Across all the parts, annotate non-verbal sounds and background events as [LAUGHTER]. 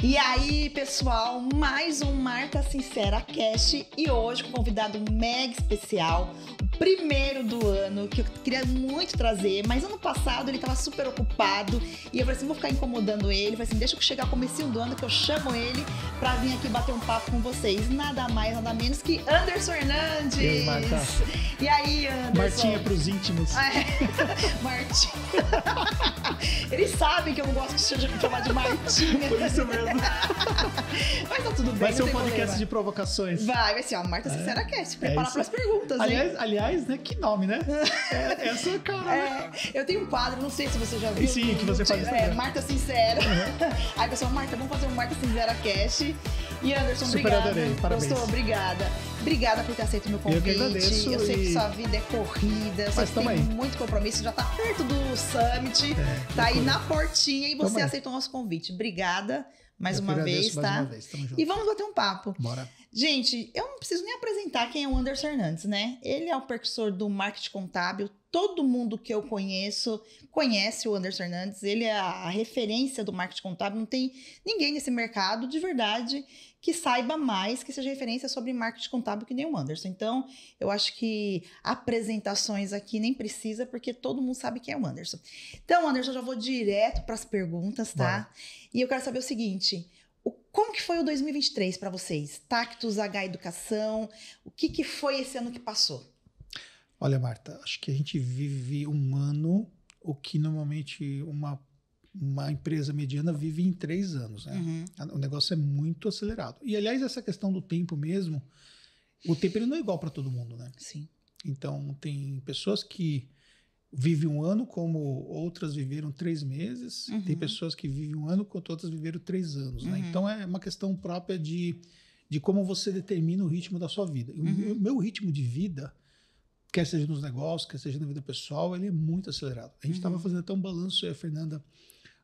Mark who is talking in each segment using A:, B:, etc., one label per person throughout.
A: E aí, pessoal, mais um Marta Sincera Cast e hoje com um convidado mega especial, primeiro do ano, que eu queria muito trazer, mas ano passado ele tava super ocupado e eu falei assim: vou ficar incomodando ele. falei assim: deixa eu chegar começo do ano que eu chamo ele pra vir aqui bater um papo com vocês. Nada mais, nada menos que Anderson Hernandes. E aí, E aí, Anderson? Martinha pros íntimos. É. [LAUGHS] Martinha. [LAUGHS] Eles sabem que eu não gosto de chamar de Martinha. Por isso mesmo. [LAUGHS] mas tá tudo bem. Vai ser um podcast problema. de provocações. Vai, vai ser uma Marta Sincera é. Cast. Prepara é pras perguntas, aliás, hein? Aliás, Aliás, né? Que nome, né? É, essa é cara. Né? É, eu tenho um quadro, não sei se você já viu. E sim, que você faz. É, Marta Sincera. Uhum. [LAUGHS] Aí pessoal Marta, vamos fazer um Marta Sincera Cash. E Anderson, Super obrigada. Adorei, parabéns. Gostou? Obrigada. Obrigada por ter aceito o meu convite. Eu, que agradeço, eu sei e... que sua vida é corrida, eu sei que tem aí. muito compromisso, já tá perto do summit, é, tá aí na portinha e você aceitou o nosso convite. Obrigada mais, uma vez, tá? mais uma vez, tá? E vamos bater um papo. Bora. Gente, eu não preciso nem apresentar quem é o Anderson Hernandes, né? Ele é o precursor do marketing contábil. Todo mundo que eu conheço conhece o Anderson Hernandes. Ele é a referência do marketing contábil. Não tem ninguém nesse mercado de verdade que saiba mais, que seja referência sobre marketing contábil que nem o Anderson. Então, eu acho que apresentações aqui nem precisa, porque todo mundo sabe quem é o Anderson. Então, Anderson, eu já vou direto para as perguntas, tá? E eu quero saber o seguinte. Como que foi o 2023 para vocês? Tactus, H Educação, o que, que foi esse ano que passou?
B: Olha, Marta, acho que a gente vive um ano, o que normalmente uma, uma empresa mediana vive em três anos. Né? Uhum. O negócio é muito acelerado. E, aliás, essa questão do tempo mesmo, o tempo ele não é igual para todo mundo, né? Sim. Então, tem pessoas que vive um ano como outras viveram três meses. Uhum. Tem pessoas que vivem um ano quanto outras viveram três anos. Né? Uhum. Né? Então é uma questão própria de, de como você determina o ritmo da sua vida. Uhum. O meu ritmo de vida, quer seja nos negócios, quer seja na vida pessoal, ele é muito acelerado. A gente estava uhum. fazendo até um balanço, eu e a Fernanda,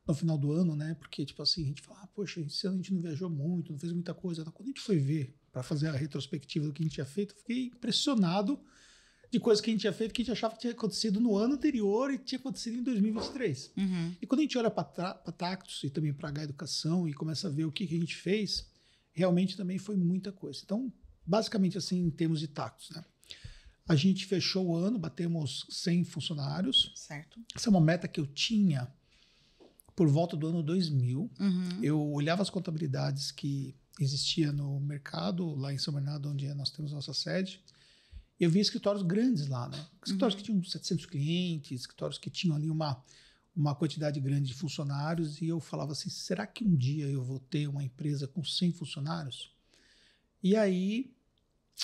B: no final do ano, né? Porque, tipo assim, a gente fala, ah, poxa, esse ano a gente não viajou muito, não fez muita coisa. Quando a gente foi ver, para fazer a retrospectiva do que a gente tinha feito, eu fiquei impressionado de coisas que a gente tinha feito que a gente achava que tinha acontecido no ano anterior e tinha acontecido em 2023. Uhum. E quando a gente olha para Tactus e também para a Educação e começa a ver o que, que, a gente fez, realmente também foi muita coisa. Então, basicamente assim, em termos de Tactus, né? A gente fechou o ano, batemos 100 funcionários. Certo. Essa é uma meta que eu tinha por volta do ano 2000. Uhum. Eu olhava as contabilidades que existia no mercado, lá em São Bernardo, onde é, nós temos nossa sede, eu vi escritórios grandes lá, né? Escritórios uhum. que tinham 700 clientes, escritórios que tinham ali uma, uma quantidade grande de funcionários, e eu falava assim: será que um dia eu vou ter uma empresa com 100 funcionários? E aí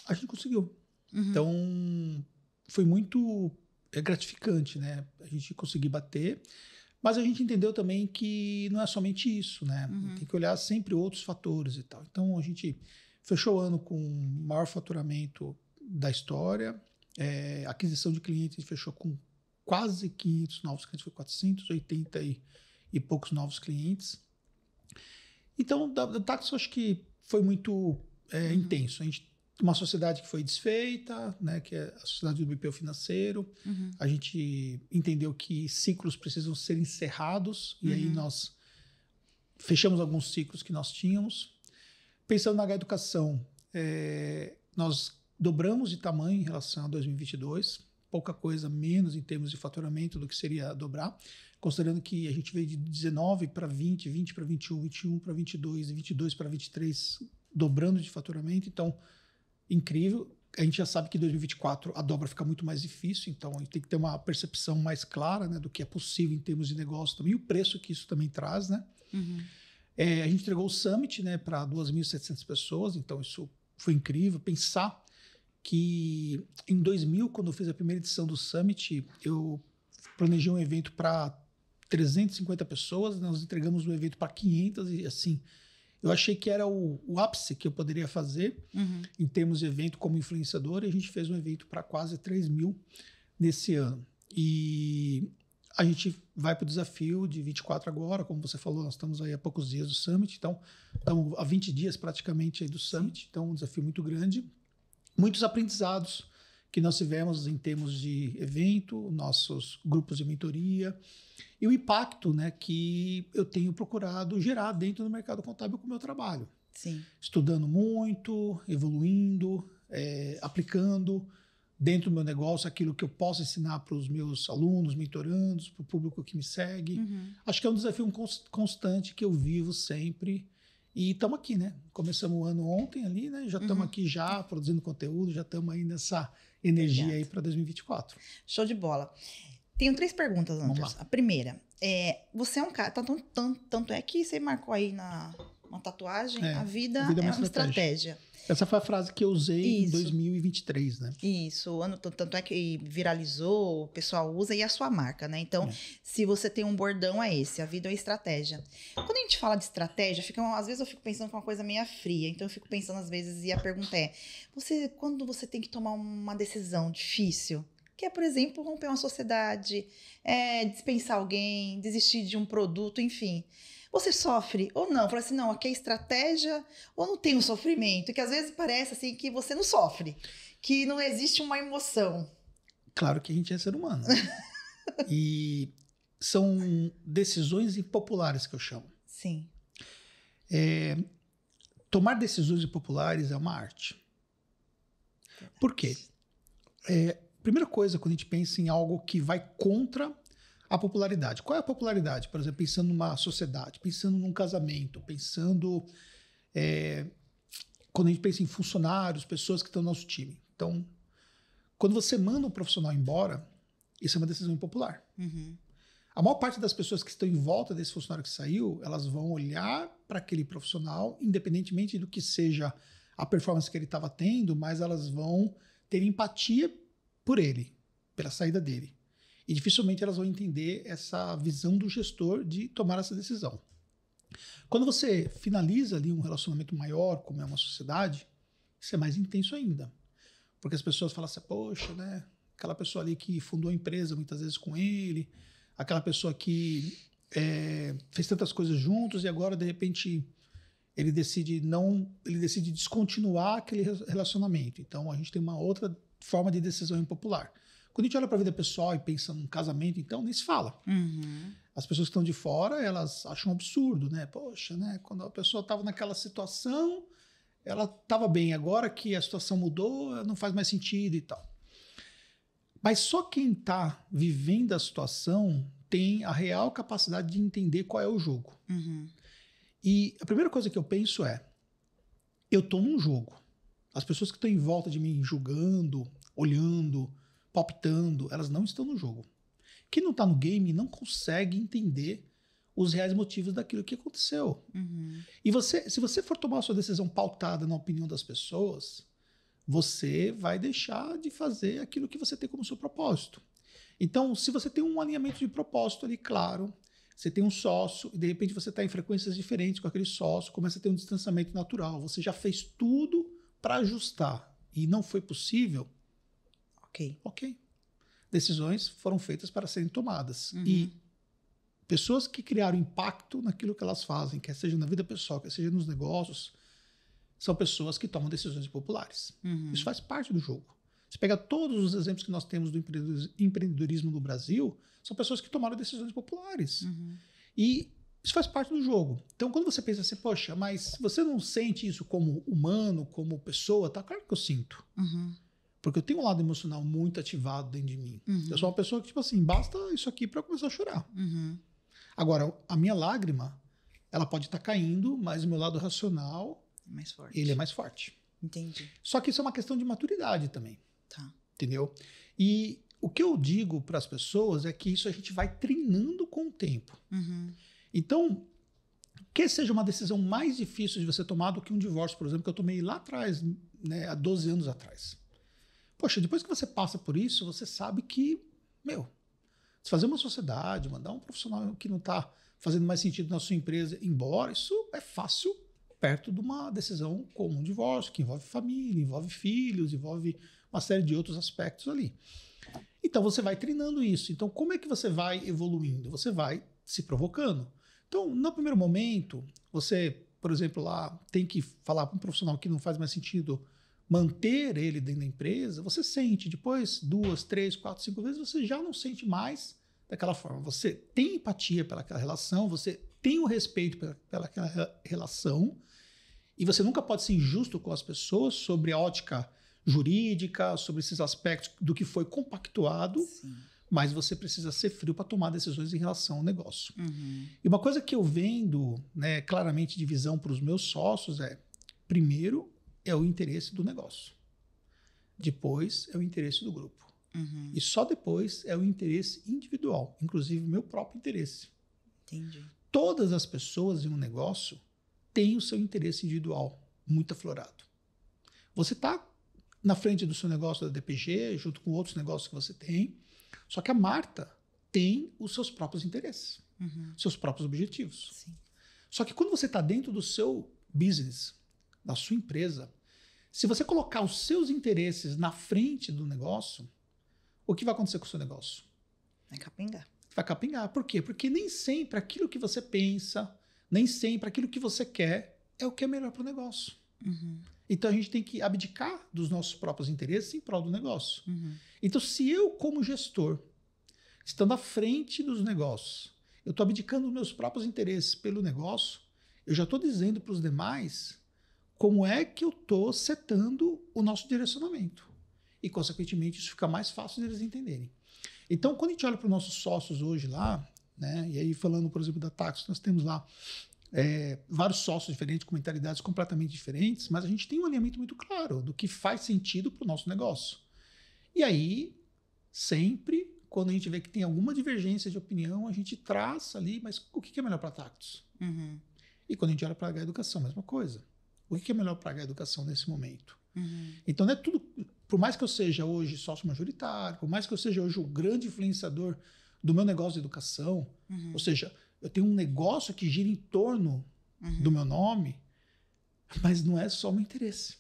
B: a gente conseguiu. Uhum. Então foi muito é gratificante, né? A gente conseguir bater, mas a gente entendeu também que não é somente isso, né? Uhum. Tem que olhar sempre outros fatores e tal. Então a gente fechou o ano com maior faturamento da história. É, aquisição de clientes fechou com quase 500 novos clientes, foi 480 e, e poucos novos clientes. Então, da, da eu acho que foi muito é, uhum. intenso. A gente, uma sociedade que foi desfeita, né, que é a sociedade do BPO financeiro. Uhum. A gente entendeu que ciclos precisam ser encerrados, uhum. e aí uhum. nós fechamos alguns ciclos que nós tínhamos. Pensando na educação, é, nós dobramos de tamanho em relação a 2022, pouca coisa menos em termos de faturamento do que seria dobrar, considerando que a gente veio de 19 para 20, 20 para 21, 21 para 22 e 22 para 23, dobrando de faturamento. Então, incrível. A gente já sabe que em 2024 a dobra fica muito mais difícil, então a gente tem que ter uma percepção mais clara né, do que é possível em termos de negócio também, e o preço que isso também traz. Né? Uhum. É, a gente entregou o Summit né, para 2.700 pessoas, então isso foi incrível. Pensar que em 2000, quando eu fiz a primeira edição do Summit, eu planejei um evento para 350 pessoas, nós entregamos um evento para 500 e assim. Eu achei que era o, o ápice que eu poderia fazer uhum. em termos de evento como influenciador, e a gente fez um evento para quase 3 mil nesse ano. E a gente vai para o desafio de 24 agora, como você falou, nós estamos aí há poucos dias do Summit, então estamos há 20 dias praticamente aí do Summit, então um desafio muito grande muitos aprendizados que nós tivemos em termos de evento, nossos grupos de mentoria e o impacto né, que eu tenho procurado gerar dentro do mercado contábil com o meu trabalho. Sim. Estudando muito, evoluindo, é, aplicando dentro do meu negócio aquilo que eu posso ensinar para os meus alunos, mentorandos, para o público que me segue. Uhum. Acho que é um desafio constante que eu vivo sempre e estamos aqui, né? Começamos o ano ontem ali, né? Já estamos uhum. aqui já produzindo conteúdo,
A: já estamos aí nessa energia Obrigada. aí para 2024. Show de bola. Tenho três perguntas, Anderson. A primeira é, você é um cara, tão tanto é que você marcou aí na uma tatuagem, é, a, vida a, vida é, é uma, estratégia. estratégia. Essa foi a frase que eu usei Isso. em
B: 2023, né?
A: Isso, ano, tanto é que viralizou, o pessoal usa e a sua marca, né? Então, é. se você tem um bordão, é esse, a vida é uma estratégia. Quando a gente fala de estratégia, fica, às vezes eu fico pensando com é uma coisa meio fria, então eu fico pensando às vezes e a pergunta é, você, quando você tem que tomar uma decisão difícil, que é, por exemplo, romper uma sociedade, é, dispensar alguém, desistir de um produto, enfim... Você sofre ou não? Fala assim, não, aqui é estratégia ou não tem um sofrimento? Que às vezes parece assim que você não sofre, que não existe uma emoção.
B: Claro que a gente é ser humano.
A: [LAUGHS]
B: e são decisões impopulares que eu chamo. Sim. É, tomar decisões impopulares é uma arte. Verdade. Por quê? É, primeira coisa, quando a gente pensa em algo que vai contra a popularidade. Qual é a popularidade? Por exemplo, pensando numa sociedade, pensando num casamento, pensando. É, quando a gente pensa em funcionários, pessoas que estão no nosso time. Então, quando você manda um profissional embora, isso é uma decisão impopular. Uhum. A maior parte das pessoas que estão em volta desse funcionário que saiu, elas vão olhar para aquele profissional, independentemente do que seja a performance que ele estava tendo, mas elas vão ter empatia por ele, pela saída dele e dificilmente elas vão entender essa visão do gestor de tomar essa decisão. Quando você finaliza ali um relacionamento maior, como é uma sociedade, isso é mais intenso ainda. Porque as pessoas falam assim, poxa, né? Aquela pessoa ali que fundou a empresa muitas vezes com ele, aquela pessoa que é, fez tantas coisas juntos e agora, de repente, ele decide não. Ele decide descontinuar aquele relacionamento. Então a gente tem uma outra forma de decisão impopular. Quando a gente olha para a vida pessoal e pensa num casamento, então, nem se fala. Uhum. As pessoas que estão de fora, elas acham um absurdo, né? Poxa, né? Quando a pessoa estava naquela situação, ela estava bem. Agora que a situação mudou, não faz mais sentido e tal. Mas só quem está vivendo a situação tem a real capacidade de entender qual é o jogo. Uhum. E a primeira coisa que eu penso é: eu estou num jogo. As pessoas que estão em volta de mim julgando, olhando, palpitando, elas não estão no jogo. Quem não está no game não consegue entender os reais motivos daquilo que aconteceu. Uhum. E você, se você for tomar a sua decisão pautada na opinião das pessoas, você vai deixar de fazer aquilo que você tem como seu propósito. Então, se você tem um alinhamento de propósito ali claro, você tem um sócio e de repente você está em frequências diferentes com aquele sócio, começa a ter um distanciamento natural. Você já fez tudo para ajustar e não foi possível Ok. Ok. Decisões foram feitas para serem tomadas. Uhum. E pessoas que criaram impacto naquilo que elas fazem, quer seja na vida pessoal, quer seja nos negócios, são pessoas que tomam decisões populares. Uhum. Isso faz parte do jogo. Se pegar todos os exemplos que nós temos do empreendedorismo no Brasil, são pessoas que tomaram decisões populares. Uhum. E isso faz parte do jogo. Então, quando você pensa assim, poxa, mas você não sente isso como humano, como pessoa, tá? Claro que eu sinto. Uhum. Porque eu tenho um lado emocional muito ativado dentro de mim. Uhum. Eu sou uma pessoa que, tipo assim, basta isso aqui para começar a chorar. Uhum. Agora, a minha lágrima, ela pode estar tá caindo, mas o meu lado racional.
A: É mais forte. Ele é mais
B: forte. Entendi. Só que isso é uma questão de maturidade também. Tá. Entendeu? E o que eu digo para as pessoas é que isso a gente vai treinando com o tempo. Uhum. Então, que seja uma decisão mais difícil de você tomar do que um divórcio, por exemplo, que eu tomei lá atrás, né, há 12 anos atrás. Poxa, depois que você passa por isso, você sabe que, meu, fazer uma sociedade, mandar um profissional que não está fazendo mais sentido na sua empresa embora, isso é fácil perto de uma decisão como um divórcio, que envolve família, envolve filhos, envolve uma série de outros aspectos ali. Então você vai treinando isso. Então, como é que você vai evoluindo? Você vai se provocando. Então, no primeiro momento, você, por exemplo, lá tem que falar para um profissional que não faz mais sentido manter ele dentro da empresa, você sente. Depois, duas, três, quatro, cinco vezes, você já não sente mais daquela forma. Você tem empatia pelaquela relação, você tem o respeito pelaquela relação, e você nunca pode ser injusto com as pessoas sobre a ótica jurídica, sobre esses aspectos do que foi compactuado. Sim. Mas você precisa ser frio para tomar decisões em relação ao negócio. Uhum. E uma coisa que eu vendo né, claramente de visão para os meus sócios é: primeiro, é o interesse do negócio. Depois é o interesse do grupo. Uhum. E só depois é o interesse individual, inclusive o meu próprio interesse. Entendi. Todas as pessoas em um negócio têm o seu interesse individual muito aflorado. Você está na frente do seu negócio da DPG, junto com outros negócios que você tem, só que a Marta tem os seus próprios interesses, uhum. seus próprios objetivos. Sim. Só que quando você está dentro do seu business, da sua empresa, se você colocar os seus interesses na frente do negócio, o que vai acontecer com o seu negócio? Vai capingar. Vai capingar. Por quê? Porque nem sempre aquilo que você pensa, nem sempre aquilo que você quer é o que é melhor para o negócio. Uhum. Então a gente tem que abdicar dos nossos próprios interesses em prol do negócio. Uhum. Então, se eu, como gestor, estando à frente dos negócios, eu estou abdicando dos meus próprios interesses pelo negócio, eu já estou dizendo para os demais como é que eu estou setando o nosso direcionamento. E, consequentemente, isso fica mais fácil deles entenderem. Então, quando a gente olha para os nossos sócios hoje lá, né, e aí falando, por exemplo, da Taxos, nós temos lá é, vários sócios diferentes, com mentalidades completamente diferentes, mas a gente tem um alinhamento muito claro do que faz sentido para o nosso negócio. E aí, sempre, quando a gente vê que tem alguma divergência de opinião, a gente traça ali, mas o que é melhor para a Uhum. E quando a gente olha para a educação, mesma coisa. O que é melhor para a educação nesse momento? Uhum. Então, não é tudo. Por mais que eu seja hoje sócio majoritário, por mais que eu seja hoje o grande influenciador do meu negócio de educação,
C: uhum. ou seja,
B: eu tenho um negócio que gira em torno uhum. do meu nome, mas não é só o meu interesse.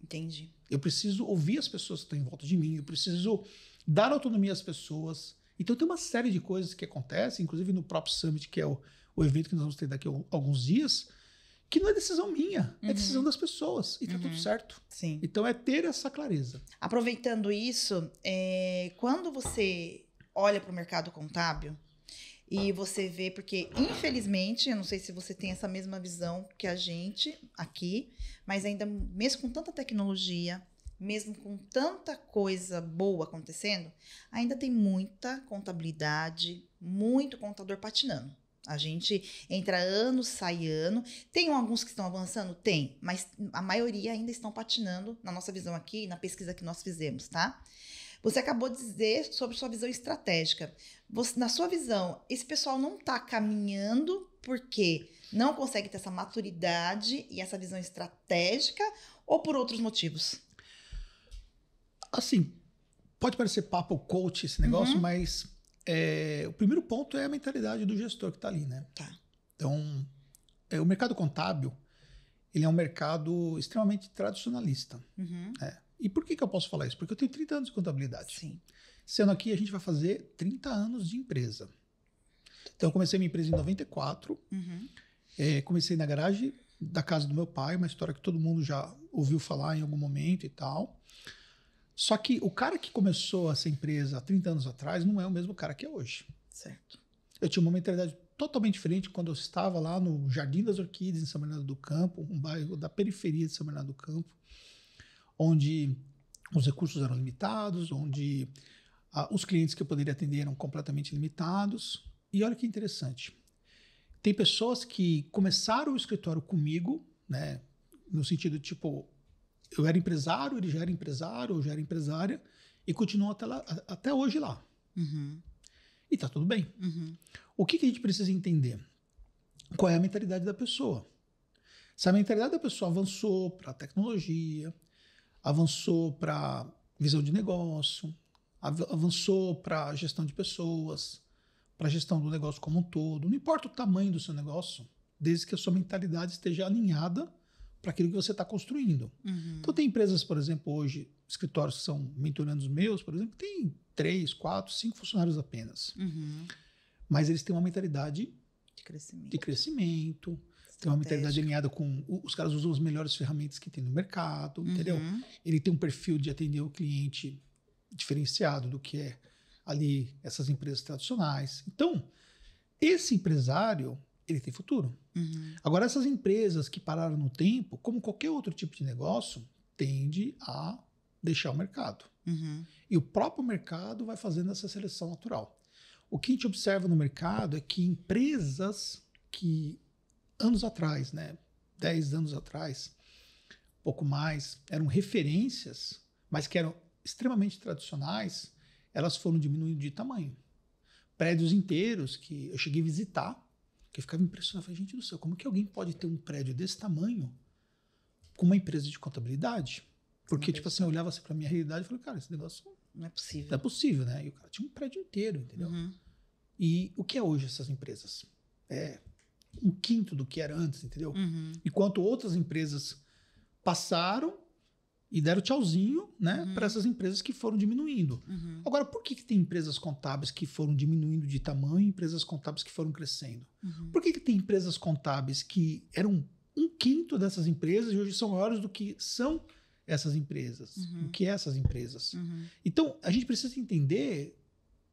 B: Entendi. Eu preciso ouvir as pessoas que estão em volta de mim, eu preciso dar autonomia às pessoas. Então tem uma série de coisas que acontecem, inclusive no próprio Summit, que é o, o evento que nós vamos ter daqui a alguns dias,
A: que não é decisão minha, é uhum. é decisão das pessoas e tá tudo uhum. certo. Sim. Então é ter essa clareza. Aproveitando isso, é, quando você olha para o mercado contábil e você vê, porque infelizmente, eu não sei se você tem essa mesma visão que a gente aqui, mas ainda mesmo com tanta tecnologia, mesmo com tanta coisa boa acontecendo, ainda tem muita contabilidade, muito contador patinando. A gente entra ano, sai ano. Tem alguns que estão avançando? Tem, mas a maioria ainda estão patinando na nossa visão aqui, na pesquisa que nós fizemos, tá? Você acabou de dizer sobre sua visão estratégica. Você, na sua visão, esse pessoal não está caminhando porque não consegue ter essa maturidade e essa visão estratégica ou por outros motivos? Assim, pode parecer papo coach esse negócio, uhum. mas é, o
B: primeiro ponto é a mentalidade do gestor que está ali, né? Tá. Então, é, o mercado contábil, ele é um mercado extremamente tradicionalista. Uhum. É. E por que, que eu posso falar isso? Porque eu tenho 30 anos de contabilidade. Sim. Sendo aqui, a gente vai fazer 30 anos de empresa. Então, eu comecei minha empresa em 94. Uhum. É, comecei na garagem da casa do meu pai, uma história que todo mundo já ouviu falar em algum momento e tal. Só que o cara que começou essa empresa há 30 anos atrás não é o mesmo cara que é hoje. Certo. Eu tinha uma mentalidade totalmente diferente quando eu estava lá no Jardim das Orquídeas, em São Bernardo do Campo, um bairro da periferia de São Bernardo do Campo, onde os recursos eram limitados, onde ah, os clientes que eu poderia atender eram completamente limitados. E olha que interessante. Tem pessoas que começaram o escritório comigo, né? No sentido, tipo, eu era empresário, ele já era empresário, eu já era empresária, e continuou até, lá, até hoje lá. Uhum. E tá tudo bem. Uhum. O que, que, a gente precisa entender? Qual é a mentalidade da pessoa? Se a mentalidade da pessoa avançou para tecnologia, avançou para visão de negócio, avançou para gestão de pessoas, para gestão do negócio como um todo, não importa o tamanho do seu negócio, desde que a sua mentalidade esteja alinhada para aquilo que você está construindo. Uhum. Então, tem empresas, por exemplo, hoje, escritórios que são mentorando os meus, por exemplo, tem três, quatro, cinco funcionários apenas. Uhum. Mas eles têm uma mentalidade de crescimento. De crescimento tem uma mentalidade alinhada com. Os caras usam as melhores ferramentas que tem no mercado, uhum. entendeu? Ele tem um perfil de atender o cliente diferenciado do que é ali essas empresas tradicionais. Então, esse empresário, ele tem futuro. Uhum. Agora, essas empresas que pararam no tempo, como qualquer outro tipo de negócio, tende a deixar o mercado. Uhum. E o próprio mercado vai fazendo essa seleção natural. O que a gente observa no mercado é que empresas que anos atrás, né, 10 anos atrás, pouco mais, eram referências, mas que eram extremamente tradicionais, elas foram diminuindo de tamanho. Prédios inteiros que eu cheguei a visitar porque ficava impressionado. Falei, gente do céu, como que alguém pode ter um prédio desse tamanho com uma empresa de contabilidade? Porque, tipo assim, eu olhava assim, para minha realidade e falei, cara, esse negócio. Não é possível. Não é possível, né? E o cara tinha um prédio inteiro, entendeu? Uhum. E o que é hoje essas empresas? É um quinto do que era antes, entendeu? Uhum. Enquanto outras empresas passaram e deram tchauzinho né, uhum. para essas empresas que foram diminuindo. Uhum. Agora, por que, que tem empresas contábeis que foram diminuindo de tamanho e empresas contábeis que foram crescendo? Uhum. Por que, que tem empresas contábeis que eram um quinto dessas empresas e hoje são maiores do que são essas empresas? Uhum. O que é essas empresas? Uhum. Então, a gente precisa entender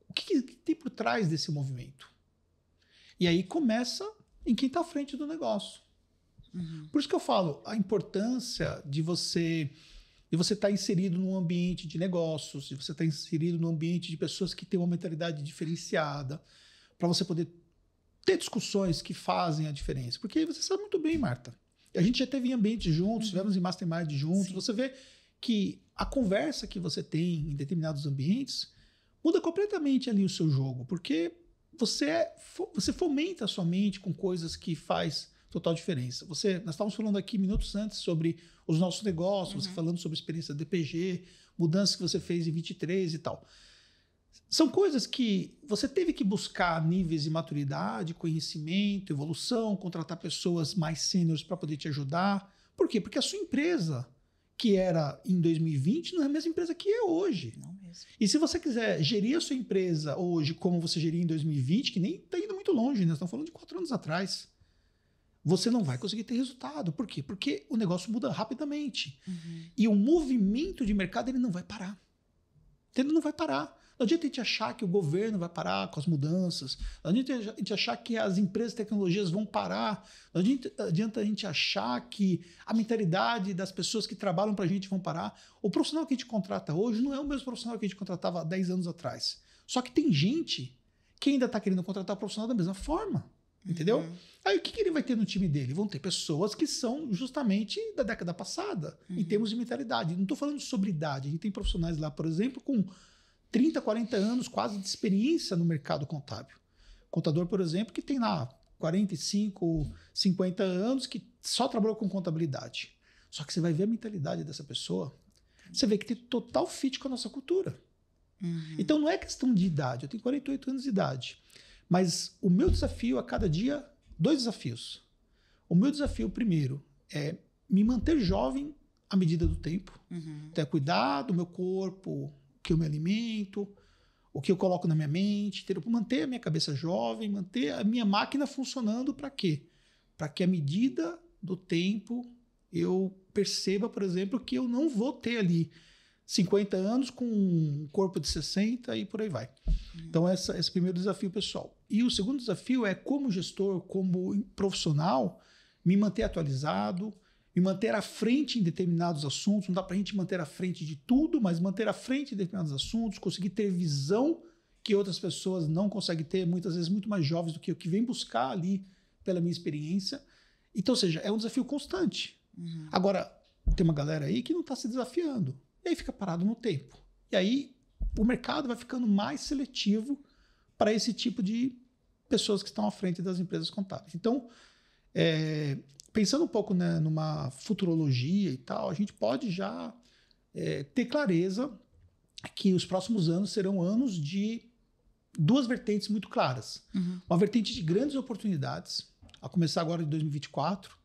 B: o que, que tem por trás desse movimento. E aí começa em quem está à frente do negócio. Uhum. Por isso que eu falo a importância de você e você está inserido num ambiente de negócios, e você está inserido num ambiente de pessoas que têm uma mentalidade diferenciada, para você poder ter discussões que fazem a diferença. Porque você sabe muito bem, Marta. A gente já teve em ambientes juntos, uhum. tivemos em mastermind juntos. Sim. Você vê que a conversa que você tem em determinados ambientes muda completamente ali o seu jogo, porque você, é você fomenta a sua mente com coisas que faz total diferença. Você, nós estávamos falando aqui minutos antes sobre os nossos negócios, uhum. você falando sobre a experiência DPG, mudanças que você fez em 23 e tal. São coisas que você teve que buscar níveis de maturidade, conhecimento, evolução, contratar pessoas mais sêniores para poder te ajudar. Por quê? Porque a sua empresa, que era em 2020, não é a mesma empresa que é hoje. Não mesmo. E se você quiser gerir a sua empresa hoje como você geria em 2020, que nem está indo muito longe, né? Estamos falando de quatro anos atrás você não vai conseguir ter resultado. Por quê? Porque o negócio muda rapidamente. Uhum. E o movimento de mercado ele não vai parar. Ele não vai parar. Não adianta a gente achar que o governo vai parar com as mudanças. Não adianta a gente achar que as empresas tecnologias vão parar. Não adianta a gente achar que a mentalidade das pessoas que trabalham para a gente vão parar. O profissional que a gente contrata hoje não é o mesmo profissional que a gente contratava 10 anos atrás. Só que tem gente que ainda está querendo contratar o profissional da mesma forma entendeu? Uhum. Aí o que, que, ele vai ter no time dele? Vão ter pessoas que são justamente da década passada, uhum. em termos de mentalidade. Não estou falando sobre idade. A gente tem profissionais lá, por exemplo, com 30, 40 anos quase de experiência no mercado contábil. Contador, por exemplo, que tem lá 45, 50 anos, que só trabalhou com contabilidade. Só que você vai ver a mentalidade dessa pessoa, você vê que tem total fit com a nossa cultura. Uhum. Então não é questão de idade. Eu tenho 48 anos de idade. Mas o meu desafio a cada dia, dois desafios. O meu desafio primeiro é me manter jovem à medida do tempo. Uhum. Então, é cuidado do meu corpo, o que eu me alimento, o que eu coloco na minha mente, ter, manter a minha cabeça jovem, manter a minha máquina funcionando para quê? Para que à medida do tempo eu perceba, por exemplo, que eu não vou ter ali 50 anos com um corpo de 60 e por aí vai. Então, essa, esse é o primeiro desafio pessoal. E o segundo desafio é, como gestor, como profissional, me manter atualizado, me manter à frente em determinados assuntos. Não dá para a gente manter à frente de tudo, mas manter à frente em determinados assuntos, conseguir ter visão que outras pessoas não conseguem ter, muitas vezes muito mais jovens do que eu, que vem buscar ali pela minha experiência. Então, ou seja, é um desafio constante. Uhum. Agora, tem uma galera aí que não está se desafiando e aí fica parado no tempo. E aí o mercado vai ficando mais seletivo para esse tipo de pessoas que estão à frente das empresas contábeis. Então, é, pensando um pouco né, numa futurologia e tal, a gente pode já é, ter clareza que os próximos anos serão anos de duas vertentes muito claras. Uhum. Uma vertente de grandes oportunidades, a começar agora em 2024,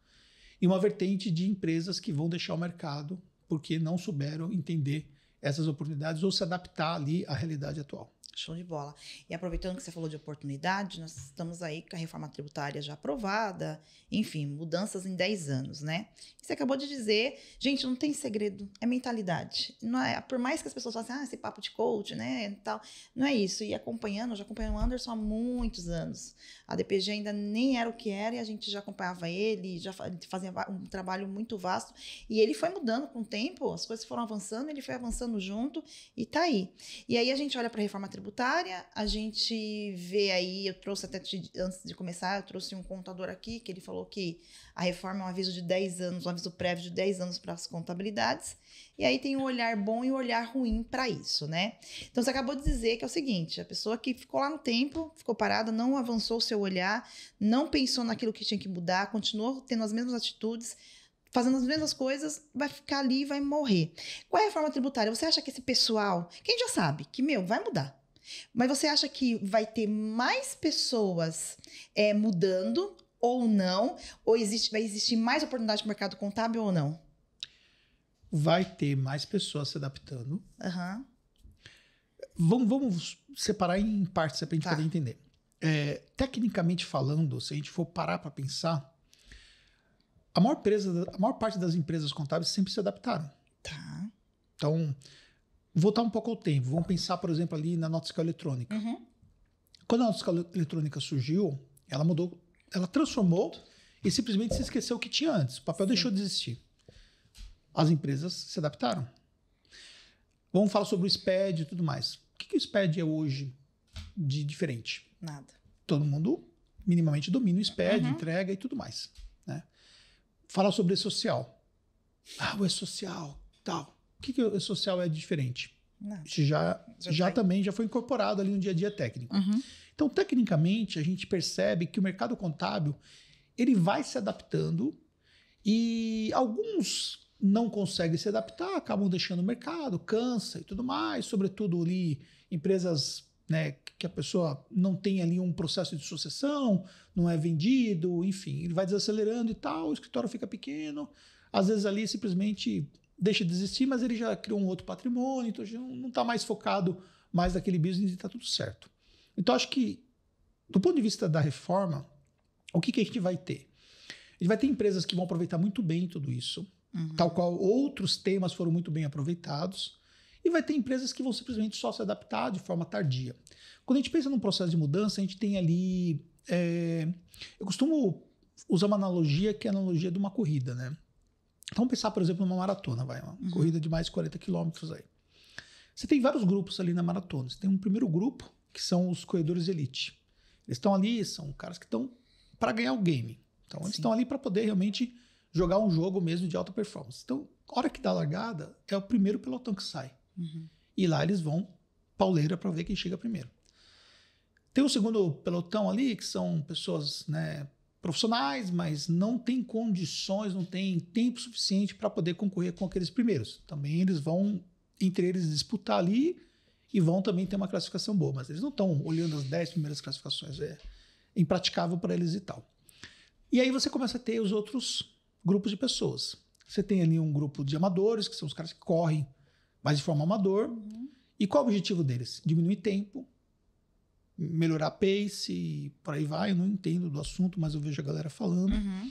B: e uma vertente de empresas que vão deixar o mercado porque não souberam entender essas oportunidades
A: ou se adaptar ali à realidade atual. Show de bola. E aproveitando que você falou de oportunidade, nós estamos aí com a reforma tributária já aprovada, enfim, mudanças em 10 anos, né? Você acabou de dizer, gente, não tem segredo, é mentalidade. Não é, por mais que as pessoas falem assim, ah, esse papo de coach, né, tal, não é isso. E acompanhando, já acompanhei o Anderson há muitos anos. A DPG ainda nem era o que era e a gente já acompanhava ele, já fazia um trabalho muito vasto. E ele foi mudando com o tempo, as coisas foram avançando, ele foi avançando junto e tá aí. E aí a gente olha para a reforma tributária tributária. A gente vê aí, eu trouxe até antes de começar, eu trouxe um contador aqui que ele falou que a reforma é um aviso de 10 anos, um aviso prévio de 10 anos para as contabilidades. E aí tem o um olhar bom e o um olhar ruim para isso, né? Então você acabou de dizer que é o seguinte: a pessoa que ficou lá no tempo, ficou parada, não avançou o seu olhar, não pensou naquilo que tinha que mudar, continuou tendo as mesmas atitudes, fazendo as mesmas coisas, vai ficar ali e vai morrer. Qual é a reforma tributária? Você acha que esse pessoal, quem já sabe, que, meu, vai mudar. Mas você acha que vai ter mais pessoas é, mudando ou não? Ou existe, vai existir mais oportunidade para mercado contábil ou não?
B: Vai ter mais pessoas se adaptando. Uhum. Vamos, vamos, separar em partes é para a gente tá. poder entender. É, tecnicamente falando, se a gente for parar para pensar, a maior, empresa, a maior parte das empresas contábeis sempre se adaptaram. Tá. Então, voltar um pouco ao tempo, vamos pensar, por exemplo, ali na nota fiscal eletrônica. Uhum. Quando a nota fiscal eletrônica surgiu, ela mudou, ela transformou e simplesmente se esqueceu o que tinha antes. O papel Sim. deixou de existir. As empresas se adaptaram. Vamos falar sobre o SPED e tudo mais. O que, que o SPED é hoje de diferente? Nada. Todo mundo minimamente domina o SPED, uhum. entrega e tudo mais. Né? Falar sobre e social. Ah, o e é social, tal. O que, que o social é diferente? Não, já, já, já tá também já foi incorporado ali no dia a dia técnico. Uhum. Então, tecnicamente, a gente percebe que o mercado contábil ele vai se adaptando e alguns não conseguem se adaptar, acabam deixando o mercado, cansa e tudo mais, sobretudo ali empresas né, que a pessoa não tem ali um processo de sucessão, não é vendido, enfim, ele vai desacelerando e tal, o escritório fica pequeno, às vezes ali simplesmente deixa de existir, mas ele já criou um outro patrimônio, então já não está mais focado mais naquele business e está tudo certo. Então acho que, do ponto de vista da reforma, o que, que a gente vai ter? A gente vai ter empresas que vão aproveitar muito bem tudo isso, uhum. tal qual outros temas foram muito bem aproveitados, e vai ter empresas que vão simplesmente só se adaptar de forma tardia. Quando a gente pensa num processo de mudança, a gente tem ali. É... eu costumo usar uma analogia que é a analogia de uma corrida, né? Vamos pensar, por exemplo, numa maratona, vai, uma uhum. corrida de mais de 40 quilômetros aí. Você tem vários grupos ali na maratona. Você tem um primeiro grupo, que são os corredores elite. Eles estão ali, são caras que estão para ganhar o game. Então, eles estão ali para poder realmente jogar um jogo mesmo de alta performance. Então, a hora que dá a largada, é o primeiro pelotão que sai. Uhum. E lá eles vão pauleira para ver quem chega primeiro. Tem o um segundo pelotão ali, que são pessoas né, profissionais, mas não tem condições, não tem tempo suficiente para poder concorrer com aqueles primeiros. Também eles vão, entre eles, disputar ali e vão também ter uma classificação boa, mas eles não estão olhando as 10 primeiras classificações, é impraticável para eles e tal. E aí você começa a ter os outros grupos de pessoas. Você tem ali um grupo de amadores, que são os caras que correm, mais de forma amador. Uhum. E qual é o objetivo deles? Diminuir tempo, melhorar pace e por aí vai. Eu não entendo do assunto, mas eu vejo a galera falando. Uhum.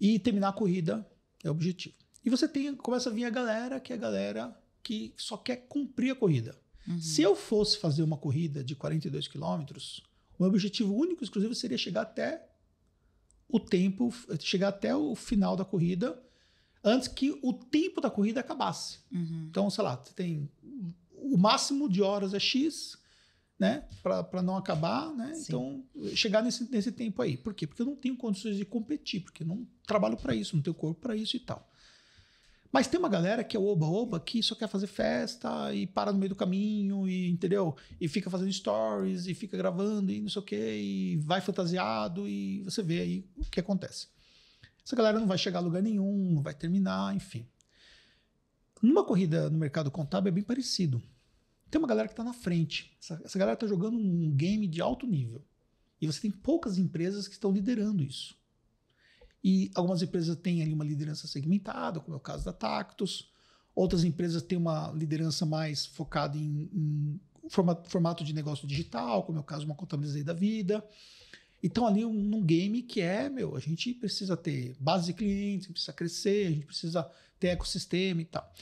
B: E terminar a corrida é o objetivo. E você tem, começa a vir a galera que é a galera que só quer cumprir a corrida. Uhum. Se eu fosse fazer uma corrida de 42 quilômetros, o meu objetivo único exclusivo seria chegar até o tempo, chegar até o final da corrida antes que o tempo da corrida acabasse. Uhum. Então, sei lá, você tem o máximo de horas é X, né? Para não acabar, né? Sim. Então, chegar nesse, nesse tempo aí. Por quê? Porque eu não tenho condições de competir, porque eu não trabalho para isso, não tenho corpo para isso e tal. Mas tem uma galera que é oba-oba que só quer fazer festa e para no meio do caminho e, entendeu? E fica fazendo stories e fica gravando e não sei o quê e vai fantasiado e você vê aí o que acontece. Essa galera não vai chegar a lugar nenhum, não vai terminar, enfim. Numa corrida no mercado contábil é bem parecido tem uma galera que está na frente. Essa, essa galera está jogando um game de alto nível. E você tem poucas empresas que estão liderando isso. E algumas empresas têm ali uma liderança segmentada, como é o caso da Tactus. Outras empresas têm uma liderança mais focada em, em formato de negócio digital, como é o caso de uma contabilizei da vida. Então, ali um, num game que é, meu, a gente precisa ter base de clientes, precisa crescer, a gente precisa ter ecossistema e tal.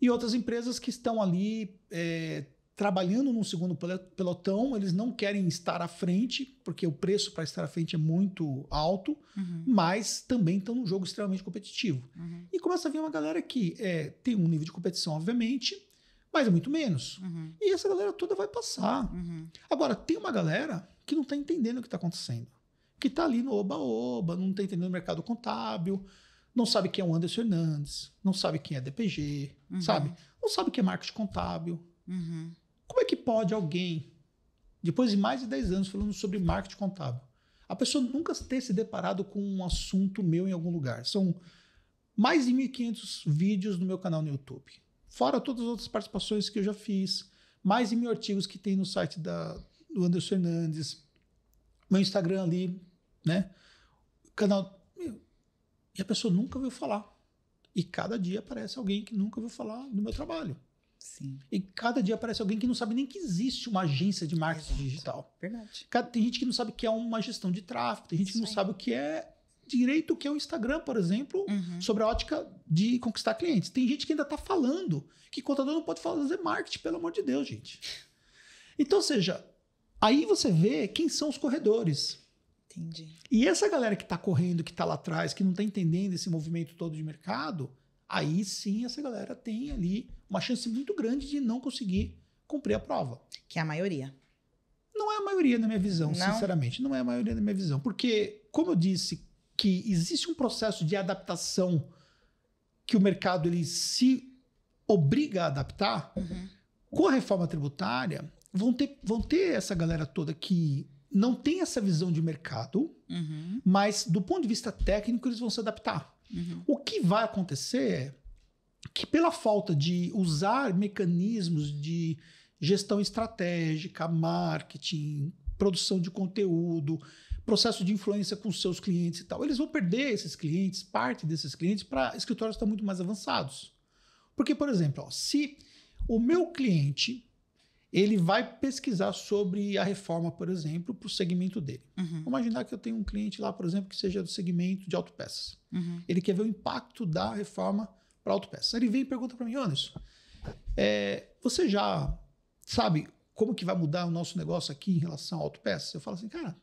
B: E outras empresas que estão ali é, trabalhando num segundo pelotão, eles não querem estar à frente, porque o preço para estar à frente é muito alto, uhum. mas também estão num jogo extremamente competitivo. Uhum. E começa a vir uma galera que é, tem um nível de competição, obviamente, mas é muito menos. Uhum. E essa galera toda vai passar. Uhum. Agora, tem uma galera que não está entendendo o que está acontecendo, que está ali no oba-oba, não está entendendo o mercado contábil não sabe quem é o Anderson Hernandes, não sabe quem é DPG, uhum. sabe? Não sabe quem é marketing contábil. Uhum. Como é que pode alguém, depois de mais de 10 anos falando sobre marketing contábil, a pessoa nunca ter se deparado com um assunto meu em algum lugar? São mais de 1.500 vídeos no meu canal no YouTube, fora todas as outras participações que eu já fiz, mais de mil artigos que tem no site da, do Anderson Hernandes, meu Instagram ali, né? Canal e a pessoa nunca ouviu falar. E cada dia aparece alguém que nunca ouviu falar do meu trabalho. Sim. E cada dia aparece alguém que não sabe nem que existe uma agência de marketing Exato. digital. Verdade. Tem gente que não sabe o que é uma gestão de tráfego, tem gente que não sabe o que é direito o que é o Instagram, por exemplo, uhum. sobre a ótica de conquistar clientes. Tem gente que ainda está falando que contador não pode fazer marketing, pelo amor de Deus, gente. Então, ou seja, aí você vê quem são os corredores. Entendi. E essa galera que está correndo, que está lá atrás, que não está entendendo esse movimento todo de mercado, aí sim essa galera tem ali uma chance muito grande de não
A: conseguir cumprir a prova. Que é a maioria.
B: Não é a maioria na minha visão, não. sinceramente. Não é a maioria na minha visão. Porque, como eu disse, que existe um processo de adaptação que o mercado ele se obriga a adaptar, uhum. com a reforma tributária, vão ter, vão ter essa galera toda que não tem essa visão de mercado, uhum. mas do ponto de vista técnico eles vão se adaptar. Uhum. O que vai acontecer é que, pela falta de usar mecanismos de gestão estratégica, marketing, produção de conteúdo, processo de influência com seus clientes e tal, eles vão perder esses clientes, parte desses clientes, para escritórios que estão muito mais avançados. Porque, por exemplo, ó, se o meu cliente ele vai pesquisar sobre a reforma, por exemplo, para o segmento dele. Uhum. Vamos imaginar que eu tenho um cliente lá, por exemplo, que seja do segmento de autopeças. Uhum. Ele quer ver o impacto da reforma para autopeças. Ele vem e pergunta para mim, Anderson, é, você já sabe como que vai mudar o nosso negócio aqui em relação a autopeças? Eu falo assim, cara,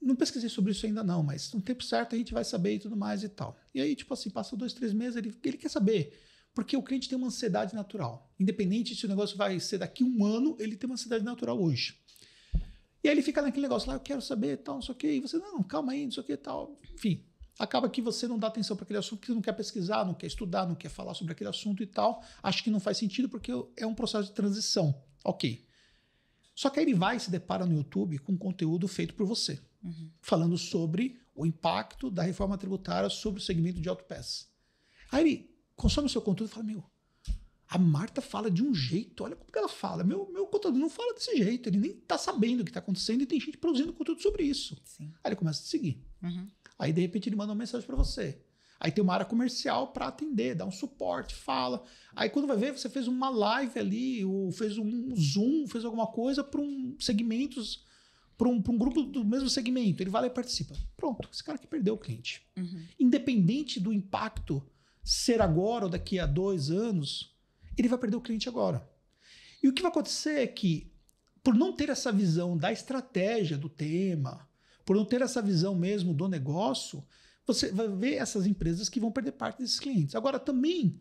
B: não pesquisei sobre isso ainda não, mas no tempo certo a gente vai saber e tudo mais e tal. E aí, tipo assim, passa dois, três meses, ele, ele quer saber porque o cliente tem uma ansiedade natural. Independente se o negócio vai ser daqui um ano, ele tem uma ansiedade natural hoje. E aí ele fica naquele negócio lá, eu quero saber, tal, não sei o quê. E você, não, calma aí, não sei o quê, tal. Enfim, acaba que você não dá atenção para aquele assunto, porque você não quer pesquisar, não quer estudar, não quer falar sobre aquele assunto e tal. Acho que não faz sentido porque é um processo de transição. Ok. Só que aí ele vai e se depara no YouTube com conteúdo feito por você, uhum. falando sobre o impacto da reforma tributária sobre o segmento de autopeças. Aí ele consome o seu conteúdo e fala, meu, a Marta fala de um jeito, olha como que ela fala. Meu, meu contador não fala desse jeito, ele nem tá sabendo o que tá acontecendo e tem gente produzindo conteúdo sobre isso. Sim. Aí ele começa a seguir. Uhum. Aí de repente ele manda uma mensagem para você. Aí tem uma área comercial para atender, dá um suporte, fala. Aí quando vai ver, você fez uma live ali, ou fez um Zoom, fez alguma coisa para um segmentos, para um, pra um grupo do mesmo segmento. Ele vai lá e participa. Pronto, esse cara que perdeu o cliente. Uhum. Independente do impacto ser agora ou daqui a dois anos, ele vai perder o cliente agora. E o que vai acontecer é que, por não ter essa visão da estratégia do tema, por não ter essa visão mesmo do negócio, você vai ver essas empresas que vão perder parte desses clientes. Agora, também,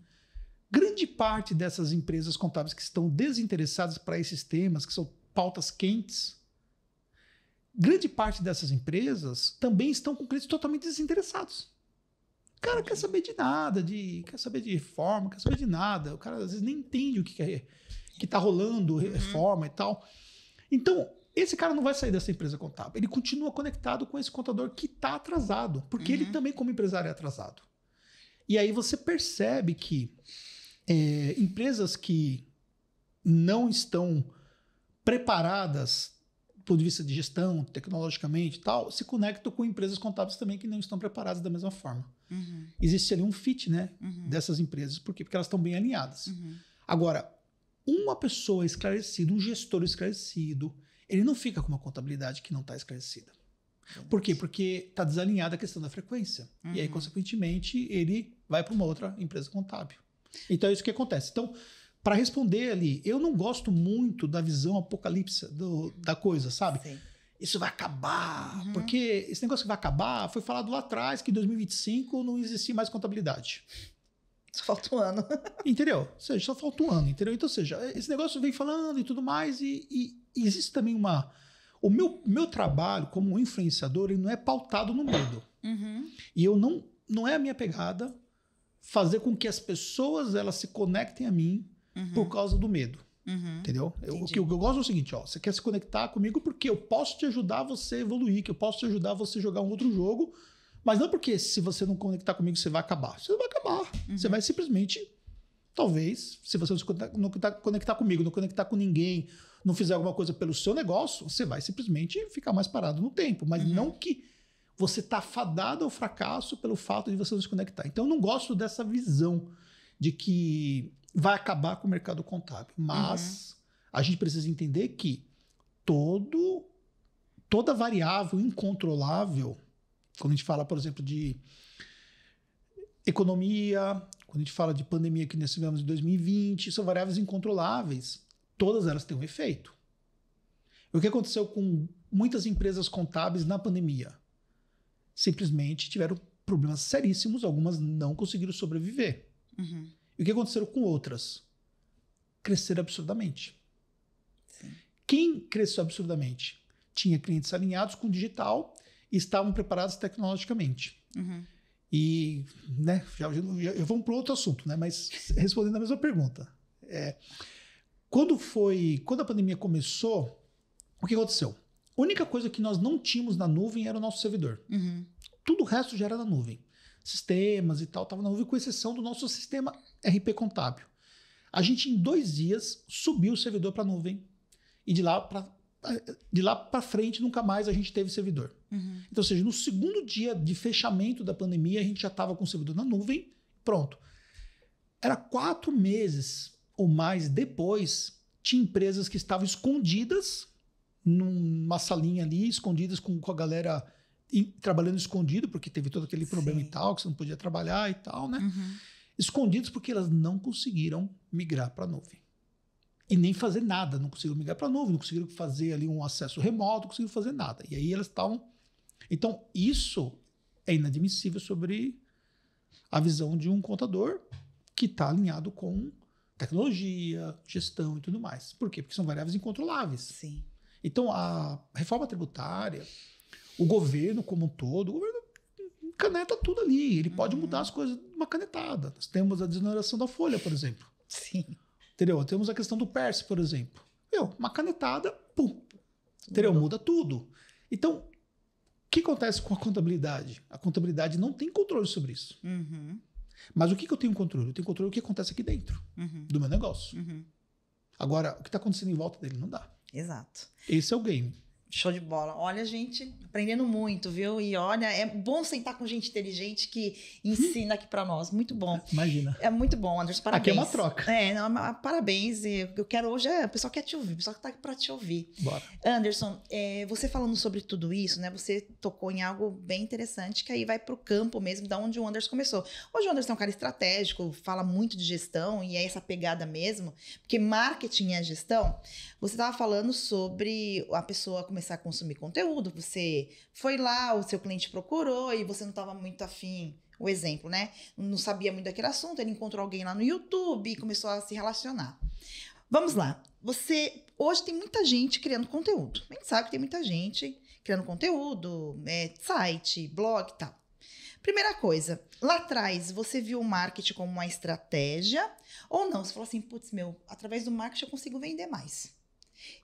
B: grande parte dessas empresas contábeis que estão desinteressadas para esses temas, que são pautas quentes, grande parte dessas empresas também estão com clientes totalmente desinteressados. O cara quer saber de nada, de quer saber de reforma, quer saber de nada. O cara às vezes nem entende o que, é, que tá rolando, uhum. reforma e tal. Então, esse cara não vai sair dessa empresa contábil. Ele continua conectado com esse contador que está atrasado, porque uhum. ele também, como empresário, é atrasado. E aí você percebe que é, empresas que não estão preparadas do ponto de vista de gestão, tecnologicamente e tal, se conectam com empresas contábeis também que não estão preparadas da mesma forma. Uhum. Existe ali um fit né, uhum. dessas empresas. Por quê? Porque elas estão bem alinhadas. Uhum. Agora, uma pessoa esclarecida, um gestor esclarecido, ele não fica com uma contabilidade que não está esclarecida. Por quê? Porque está desalinhada a questão da frequência. E aí, uhum. consequentemente, ele vai para uma outra empresa contábil. Então é isso que acontece. Então, para responder ali, eu não gosto muito da visão apocalipse do, da coisa, sabe? Sim isso vai acabar, uhum. porque esse negócio que vai acabar foi falado lá atrás que em 2025 não existia mais contabilidade. Só falta um ano. [LAUGHS] entendeu? Ou seja, só falta um ano, entendeu? Então, seja, esse negócio vem falando e tudo mais, e, e, e existe também uma. O meu, meu trabalho como influenciador ele não é pautado no medo. Uhum. E eu não. Não é a minha pegada fazer com que as pessoas elas se conectem a mim uhum. por causa do medo. Uhum. Entendeu? Eu, o que eu gosto é o seguinte, ó, você quer se conectar comigo porque eu posso te ajudar você evoluir, que eu posso te ajudar você jogar um outro jogo, mas não porque se você não conectar comigo você vai acabar. Você não vai acabar. Uhum. Você vai simplesmente, talvez, se você não, se conectar, não conectar comigo, não conectar com ninguém, não fizer alguma coisa pelo seu negócio, você vai simplesmente ficar mais parado no tempo. Mas uhum. não que você está fadado ao fracasso pelo fato de você não se conectar. Então eu não gosto dessa visão de que vai acabar com o mercado contábil. Mas uhum. a gente precisa entender que todo toda variável incontrolável, quando a gente fala, por exemplo, de economia, quando a gente fala de pandemia que nós tivemos em 2020, são variáveis incontroláveis. Todas elas têm um efeito. O que aconteceu com muitas empresas contábeis na pandemia? Simplesmente tiveram problemas seríssimos, algumas não conseguiram sobreviver. Uhum. E o que aconteceu com outras? Cresceram absurdamente. Sim. Quem cresceu absurdamente? Tinha clientes alinhados com o digital e estavam preparados tecnologicamente. Uhum. E, né, já, já, já vamos para outro assunto, né? Mas respondendo a mesma pergunta. É, quando foi. Quando a pandemia começou, o que aconteceu? A única coisa que nós não tínhamos na nuvem era o nosso servidor. Uhum. Tudo o resto já era na nuvem sistemas e tal, estava na nuvem, com exceção do nosso sistema RP contábil. A gente, em dois dias, subiu o servidor para a nuvem e de lá para de lá para frente nunca mais a gente teve servidor. Uhum. Então, ou seja, no segundo dia de fechamento da pandemia, a gente já estava com o servidor na nuvem, pronto. Era quatro meses ou mais depois, tinha empresas que estavam escondidas numa salinha ali, escondidas com, com a galera e, trabalhando escondido, porque teve todo aquele problema Sim. e tal, que você não podia trabalhar e tal, né? Uhum. Escondidos porque elas não conseguiram migrar para a nuvem. E nem fazer nada, não conseguiram migrar para a nuvem, não conseguiram fazer ali um acesso remoto, não conseguiram fazer nada. E aí elas estavam. Então, isso é inadmissível sobre a visão de um contador que está alinhado com tecnologia, gestão e tudo mais. Por quê? Porque são variáveis incontroláveis. Sim. Então, a reforma tributária, o governo como um todo, o governo caneta tudo ali. Ele uhum. pode mudar as coisas de uma canetada. Nós temos a desoneração da folha, por exemplo. Sim. Entendeu? Temos a questão do PERS, por exemplo. Meu, uma canetada, pum. Entendeu? Muda tudo. Então, o que acontece com a contabilidade? A contabilidade não tem controle sobre isso. Uhum. Mas o que, que eu tenho controle? Eu tenho controle do que acontece aqui dentro uhum. do meu negócio. Uhum.
A: Agora, o que está acontecendo em volta dele não dá. Exato. Esse é o game. Show de bola. Olha, gente, aprendendo muito, viu? E olha, é bom sentar com gente inteligente que ensina aqui para nós. Muito bom. Imagina. É muito bom, Anderson. Parabéns. Aqui é uma troca. É, não, é parabéns. Eu quero hoje, é, o pessoal quer te ouvir, o pessoal que tá aqui para te ouvir. Bora. Anderson, é, você falando sobre tudo isso, né? Você tocou em algo bem interessante que aí vai pro campo mesmo, da onde o Anderson começou. Hoje o Anderson é um cara estratégico, fala muito de gestão e é essa pegada mesmo, porque marketing é gestão. Você tava falando sobre a pessoa começar começar a consumir conteúdo, você foi lá, o seu cliente procurou e você não estava muito afim. O exemplo, né? Não sabia muito daquele assunto, ele encontrou alguém lá no YouTube e começou a se relacionar. Vamos lá. Você hoje tem muita gente criando conteúdo. A gente sabe que tem muita gente criando conteúdo, é, site, blog, tal. Primeira coisa, lá atrás você viu o marketing como uma estratégia ou não? Você falou assim, putz, meu, através do marketing eu consigo vender mais.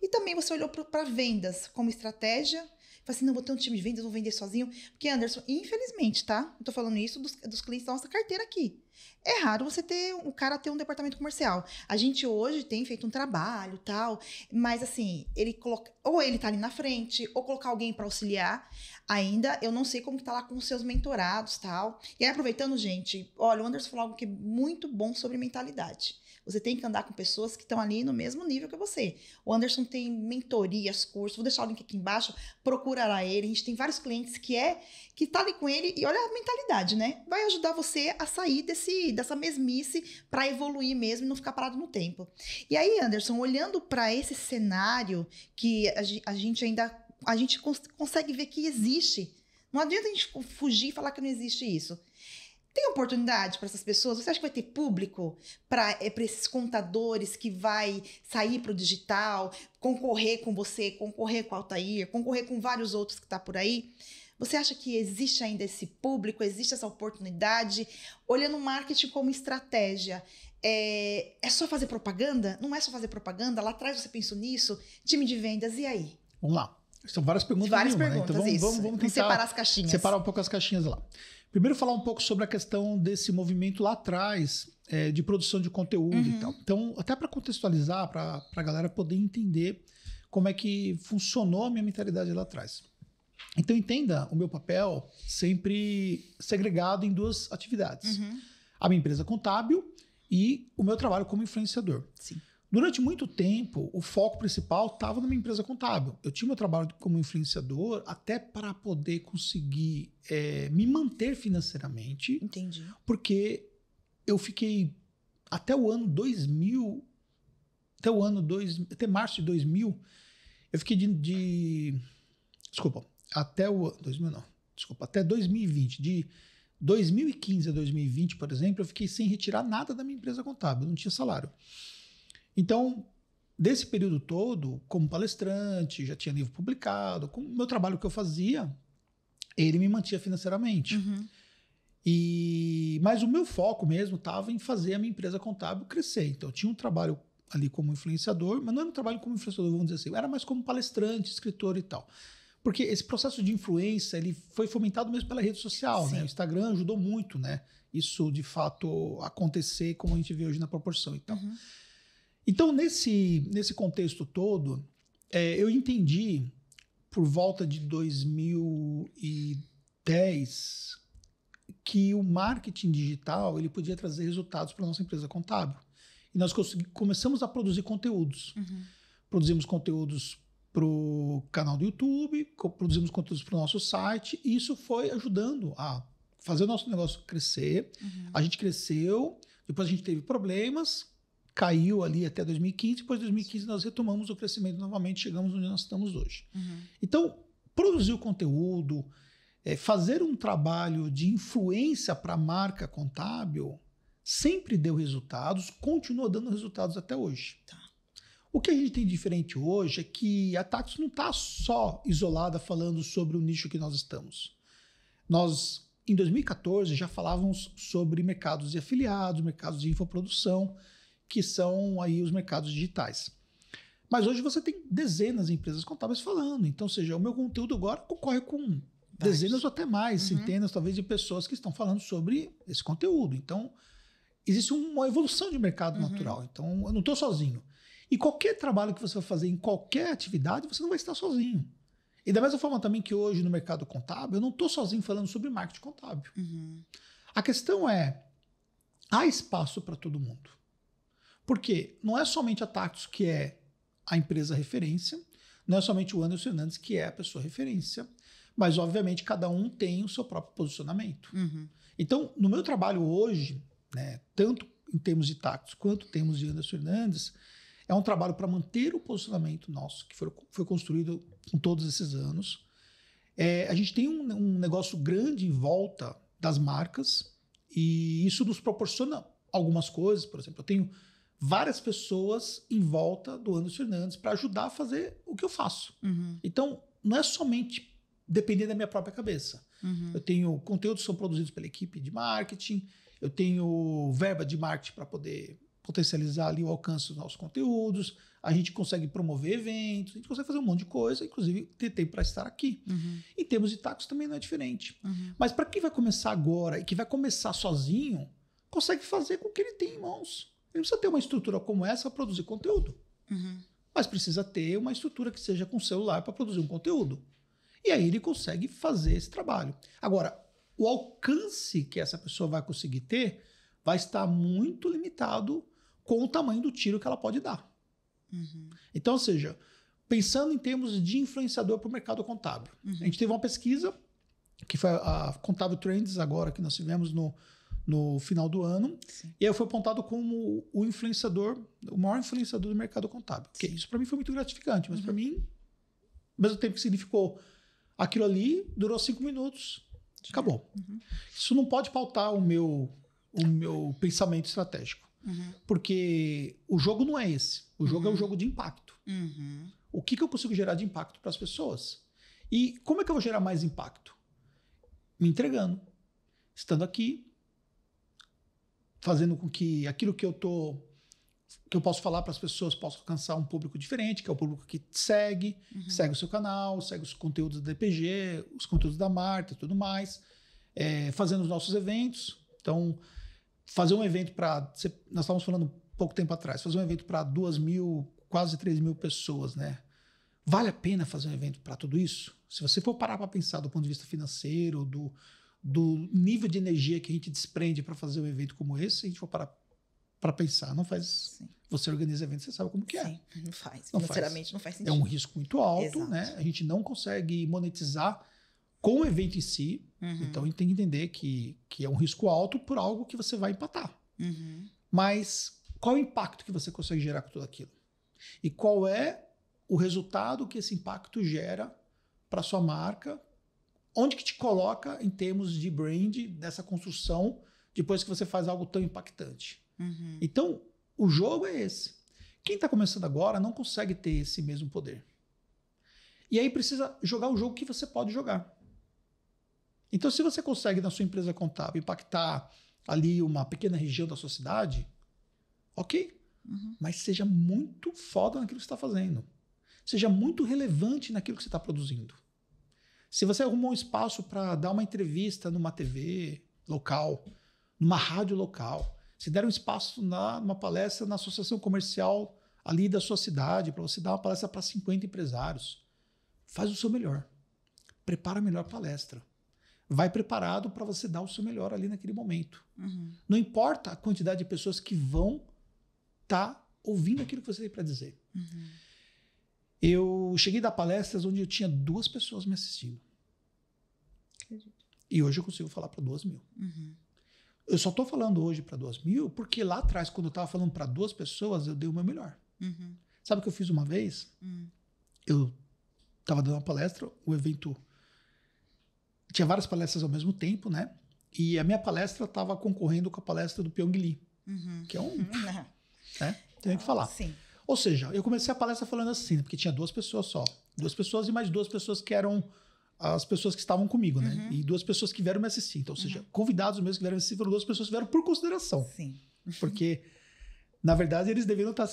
A: E também você olhou para vendas como estratégia. Falei assim, não, vou ter um time de vendas, vou vender sozinho. Porque, Anderson, infelizmente, tá? Eu tô falando isso dos, dos clientes da nossa carteira aqui. É raro você ter o um, um cara ter um departamento comercial. A gente hoje tem feito um trabalho tal, mas assim, ele coloca. Ou ele tá ali na frente, ou colocar alguém para auxiliar. Ainda eu não sei como que tá lá com os seus mentorados tal. E aí, aproveitando, gente, olha, o Anderson falou algo que é muito bom sobre mentalidade. Você tem que andar com pessoas que estão ali no mesmo nível que você. O Anderson tem mentorias, cursos, vou deixar o link aqui embaixo, procurará ele. A gente tem vários clientes que é que tá ali com ele e olha a mentalidade, né? Vai ajudar você a sair desse dessa mesmice para evoluir mesmo e não ficar parado no tempo. E aí, Anderson, olhando para esse cenário que a, a gente ainda a gente cons consegue ver que existe. Não adianta a gente fugir e falar que não existe isso. Tem oportunidade para essas pessoas? Você acha que vai ter público para é, eh, esses contadores que vai sair para o digital, concorrer com você, concorrer com o Altair, concorrer com vários outros que tá por aí? Você acha que existe ainda esse público, existe essa oportunidade? Olhando o marketing como estratégia, é, é só fazer propaganda? Não é só fazer propaganda? Lá atrás você pensou nisso? Time de vendas, e aí?
B: Vamos lá. São várias perguntas. Várias nenhuma, perguntas, né? Então vamos, vamos, vamos tentar separar as caixinhas. Separar um pouco as caixinhas lá. Primeiro, falar um pouco sobre a questão desse movimento lá atrás, é, de produção de conteúdo uhum. e tal. Então, até para contextualizar, para a galera poder entender como é que funcionou a minha mentalidade lá atrás. Então, entenda o meu papel sempre segregado em duas atividades: uhum. a minha empresa contábil e o meu trabalho como influenciador. Sim. Durante muito tempo, o foco principal estava numa empresa contábil. Eu tinha meu trabalho como influenciador até para poder conseguir é, me manter financeiramente. Entendi. Porque eu fiquei até o ano 2000, até o ano 2000, até março de 2000, eu fiquei de, de desculpa, até o 2000 não, desculpa, até 2020, de 2015 a 2020, por exemplo, eu fiquei sem retirar nada da minha empresa contábil, não tinha salário. Então, desse período todo, como palestrante, já tinha livro publicado, com o meu trabalho que eu fazia, ele me mantinha financeiramente. Uhum. E mas o meu foco mesmo estava em fazer a minha empresa contábil crescer. Então, eu tinha um trabalho ali como influenciador, mas não era um trabalho como influenciador, vamos dizer assim, era mais como palestrante, escritor e tal. Porque esse processo de influência, ele foi fomentado mesmo pela rede social, né? Sim. né? O Instagram ajudou muito, né? Isso de fato acontecer como a gente vê hoje na proporção e tal. Uhum. Então, nesse, nesse contexto todo, é, eu entendi por volta de 2010 que o marketing digital ele podia trazer resultados para nossa empresa contábil. E nós começamos a produzir conteúdos. Uhum. Produzimos conteúdos para o canal do YouTube, produzimos conteúdos para o nosso site, e isso foi ajudando a fazer o nosso negócio crescer. Uhum. A gente cresceu, depois a gente teve problemas, caiu ali até 2015, depois de 2015 nós retomamos o crescimento novamente, chegamos onde nós estamos hoje. Uhum. Então, produzir o conteúdo, é, fazer um trabalho de influência para a marca contábil sempre deu resultados, continua dando resultados até hoje. Tá. O que a gente tem de diferente hoje é que a Tactus não está só isolada falando sobre o nicho que nós estamos. Nós, em 2014, já falávamos sobre mercados de afiliados, mercados de infoprodução que são aí os mercados digitais. Mas hoje você tem dezenas de empresas contábeis falando. Então, seja, o meu conteúdo agora concorre com dezenas ou até mais, uhum. centenas talvez de pessoas que estão falando sobre esse conteúdo. Então, existe uma evolução de mercado uhum. natural. Então, eu não estou sozinho. E qualquer trabalho que você vai fazer em qualquer atividade, você não vai estar sozinho. E da mesma forma também que hoje no mercado contábil, eu não estou sozinho falando sobre marketing contábil. Uhum. A questão é, há espaço para todo mundo. Porque não é somente a Tactus que é a empresa referência, não é somente o Anderson Fernandes que é a pessoa referência, mas obviamente cada um tem o seu próprio posicionamento. Uhum. Então, no meu trabalho hoje, né, tanto em termos de Tactus quanto em termos de Anderson Fernandes, é um trabalho para manter o posicionamento nosso, que foi, foi construído com todos esses anos. É, a gente tem um, um negócio grande em volta das marcas, e isso nos proporciona algumas coisas. Por exemplo, eu tenho várias pessoas em volta do Anderson Fernandes para ajudar a fazer o que eu faço. Uhum. Então, não é somente depender da minha própria cabeça. Uhum. Eu tenho conteúdos que são produzidos pela equipe de marketing, eu tenho verba de marketing para poder potencializar ali o alcance dos nossos conteúdos, a gente consegue promover eventos, a gente consegue fazer um monte de coisa, inclusive ter tempo para estar aqui. Uhum. Em termos de tacos também não é diferente. Uhum. Mas para quem vai começar agora e que vai começar sozinho, consegue fazer com o que ele tem em mãos. Ele precisa ter uma estrutura como essa para produzir conteúdo. Uhum. Mas precisa ter uma estrutura que seja com celular para produzir um conteúdo. E aí ele consegue fazer esse trabalho. Agora, o alcance que essa pessoa vai conseguir ter vai estar muito limitado com o tamanho do tiro que ela pode dar. Uhum. Então, ou seja, pensando em termos de influenciador para o mercado contábil, uhum. a gente teve uma pesquisa que foi a Contábil Trends agora que nós tivemos no no final do ano. Sim. E aí eu fui apontado como o influenciador, o maior influenciador do mercado contábil. isso para mim foi muito gratificante, mas uhum. para mim, ao mesmo tempo que significou aquilo ali, durou cinco minutos, Sim. acabou. Uhum. Isso não pode pautar o meu, o meu pensamento estratégico. Uhum. Porque o jogo não é esse. O jogo é um uhum. jogo de impacto.
C: Uhum.
B: O que, que eu consigo gerar de impacto para as pessoas? E como é que eu vou gerar mais impacto? Me entregando. Estando aqui, fazendo com que aquilo que eu tô que eu posso falar para as pessoas possa alcançar um público diferente, que é o público que segue, uhum. segue o seu canal, segue os conteúdos da DPG, os conteúdos da Marta, tudo mais, é, fazendo os nossos eventos. Então, fazer um evento para nós estávamos falando pouco tempo atrás, fazer um evento para duas mil, quase três mil pessoas, né? Vale a pena fazer um evento para tudo isso? Se você for parar para pensar do ponto de vista financeiro, do, do nível de energia que a gente desprende para fazer um evento como esse, se a gente for parar para pensar, não faz. Sim. Você organiza evento, você sabe como que é. Sim, não faz. Não faz. não faz sentido. É um risco muito alto, né? Exato. né? A gente não consegue monetizar com o evento em si. Uhum. Então a gente tem que entender que, que é um risco alto por algo que você vai empatar. Uhum. Mas qual é o impacto que você consegue gerar com tudo aquilo? E qual é o resultado que esse impacto gera para sua marca, onde que te coloca em termos de brand dessa construção depois que você faz algo tão impactante. Uhum. Então, o jogo é esse. Quem está começando agora não consegue ter esse mesmo poder. E aí precisa jogar o jogo que você pode jogar. Então, se você consegue na sua empresa contábil impactar ali uma pequena região da sua cidade, ok. Uhum. Mas seja muito foda naquilo que você está fazendo. Seja muito relevante naquilo que você está produzindo. Se você arrumou um espaço para dar uma entrevista numa TV local, numa rádio local, se der um espaço na, numa palestra na associação comercial ali da sua cidade, para você dar uma palestra para 50 empresários, faz o seu melhor. Prepara a melhor palestra. Vai preparado para você dar o seu melhor ali naquele momento. Uhum. Não importa a quantidade de pessoas que vão estar tá ouvindo aquilo que você tem para dizer. Uhum. Eu cheguei a dar palestras onde eu tinha duas pessoas me assistindo. E hoje eu consigo falar para 2 mil. Uhum. Eu só estou falando hoje para 2 mil porque lá atrás, quando eu estava falando para duas pessoas, eu dei o meu melhor. Uhum. Sabe o que eu fiz uma vez? Uhum. Eu estava dando uma palestra, o evento tinha várias palestras ao mesmo tempo, né? E a minha palestra estava concorrendo com a palestra do Pyong Lee,
C: uhum. que é um.
B: [LAUGHS] né? Tem que falar. Sim. Ou seja, eu comecei a palestra falando assim, porque tinha duas pessoas só. Duas pessoas e mais duas pessoas que eram as pessoas que estavam comigo, né? Uhum. E duas pessoas que vieram me assistir. Então, ou seja, uhum. convidados mesmo que vieram me assistir, foram duas pessoas que vieram por consideração. Sim. Porque, na verdade, eles deveriam estar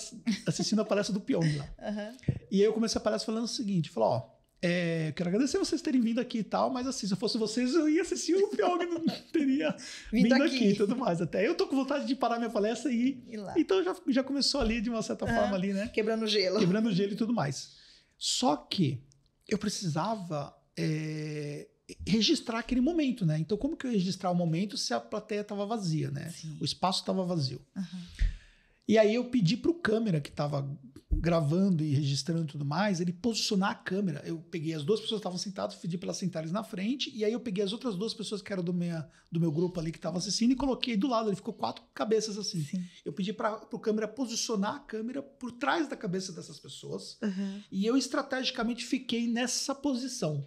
B: assistindo a palestra do Pyong lá. Uhum. E aí eu comecei a palestra falando o seguinte, falou, ó, é, quero agradecer vocês terem vindo aqui e tal, mas assim, se eu fosse vocês, eu ia assistir o Pyong, não teria [LAUGHS] vindo, vindo aqui e tudo mais. Até eu tô com vontade de parar minha palestra e... e então já, já começou ali, de uma certa forma ali, né? Quebrando gelo. Quebrando gelo e tudo mais. Só que eu precisava é, registrar aquele momento, né? Então, como que eu ia registrar o momento se a plateia estava vazia, né? Sim. O espaço estava vazio. Uhum. E aí eu pedi para o câmera que estava gravando e registrando e tudo mais, ele posicionar a câmera. Eu peguei as duas pessoas que estavam sentadas, pedi para elas sentarem na frente, e aí eu peguei as outras duas pessoas que eram do, minha, do meu grupo ali que estavam assistindo e coloquei do lado. Ele ficou quatro cabeças assim. Sim. Eu pedi para o câmera posicionar a câmera por trás da cabeça dessas pessoas, uhum. e eu estrategicamente fiquei nessa posição.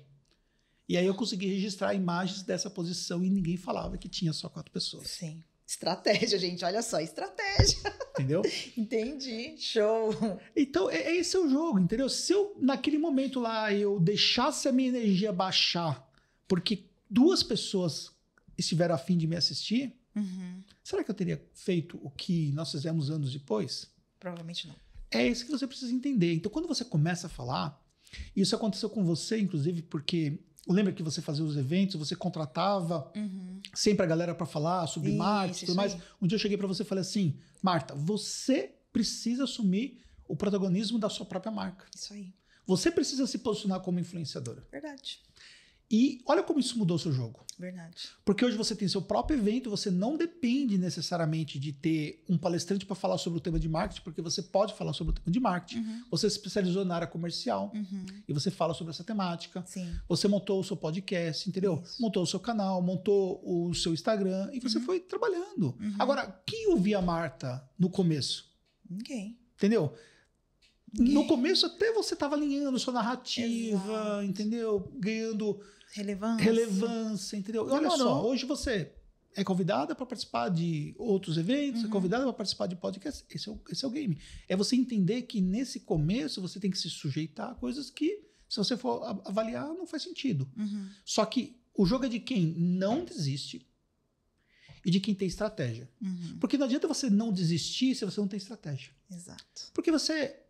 B: E aí eu consegui registrar imagens dessa posição e ninguém falava que tinha só quatro pessoas. Sim.
A: Estratégia, gente, olha só,
B: estratégia. Entendeu? [LAUGHS]
A: Entendi, show.
B: Então, é, é, esse é o jogo, entendeu? Se eu, naquele momento lá, eu deixasse a minha energia baixar, porque duas pessoas estiveram afim de me assistir, uhum. será que eu teria feito o que nós fizemos anos depois? Provavelmente não. É isso que você precisa entender. Então, quando você começa a falar, isso aconteceu com você, inclusive, porque lembra que você fazia os eventos, você contratava uhum. sempre a galera para falar sobre isso, marketing e tudo mais. Aí. Um dia eu cheguei para você e falei assim: Marta, você precisa assumir o protagonismo da sua própria marca. Isso aí. Você precisa se posicionar como influenciadora. Verdade. E olha como isso mudou o seu jogo. Verdade. Porque hoje você tem seu próprio evento, você não depende necessariamente de ter um palestrante para falar sobre o tema de marketing, porque você pode falar sobre o tema de marketing. Uhum. Você se especializou na área comercial uhum. e você fala sobre essa temática. Sim. Você montou o seu podcast, entendeu? Isso. Montou o seu canal, montou o seu Instagram e você uhum. foi trabalhando. Uhum. Agora, quem ouvia a Marta no começo? Ninguém. Entendeu? no começo até você estava alinhando sua narrativa, Exato. entendeu? Ganhando relevância, relevância entendeu? olha só, hoje você é convidada para participar de outros eventos, é uhum. é convidada para participar de podcasts. Esse é, o, esse é o game. É você entender que nesse começo você tem que se sujeitar a coisas que, se você for avaliar, não faz sentido. Uhum. Só que o jogo é de quem não desiste e de quem tem estratégia. Uhum. Porque não adianta você não desistir se você não tem estratégia. Exato. Porque você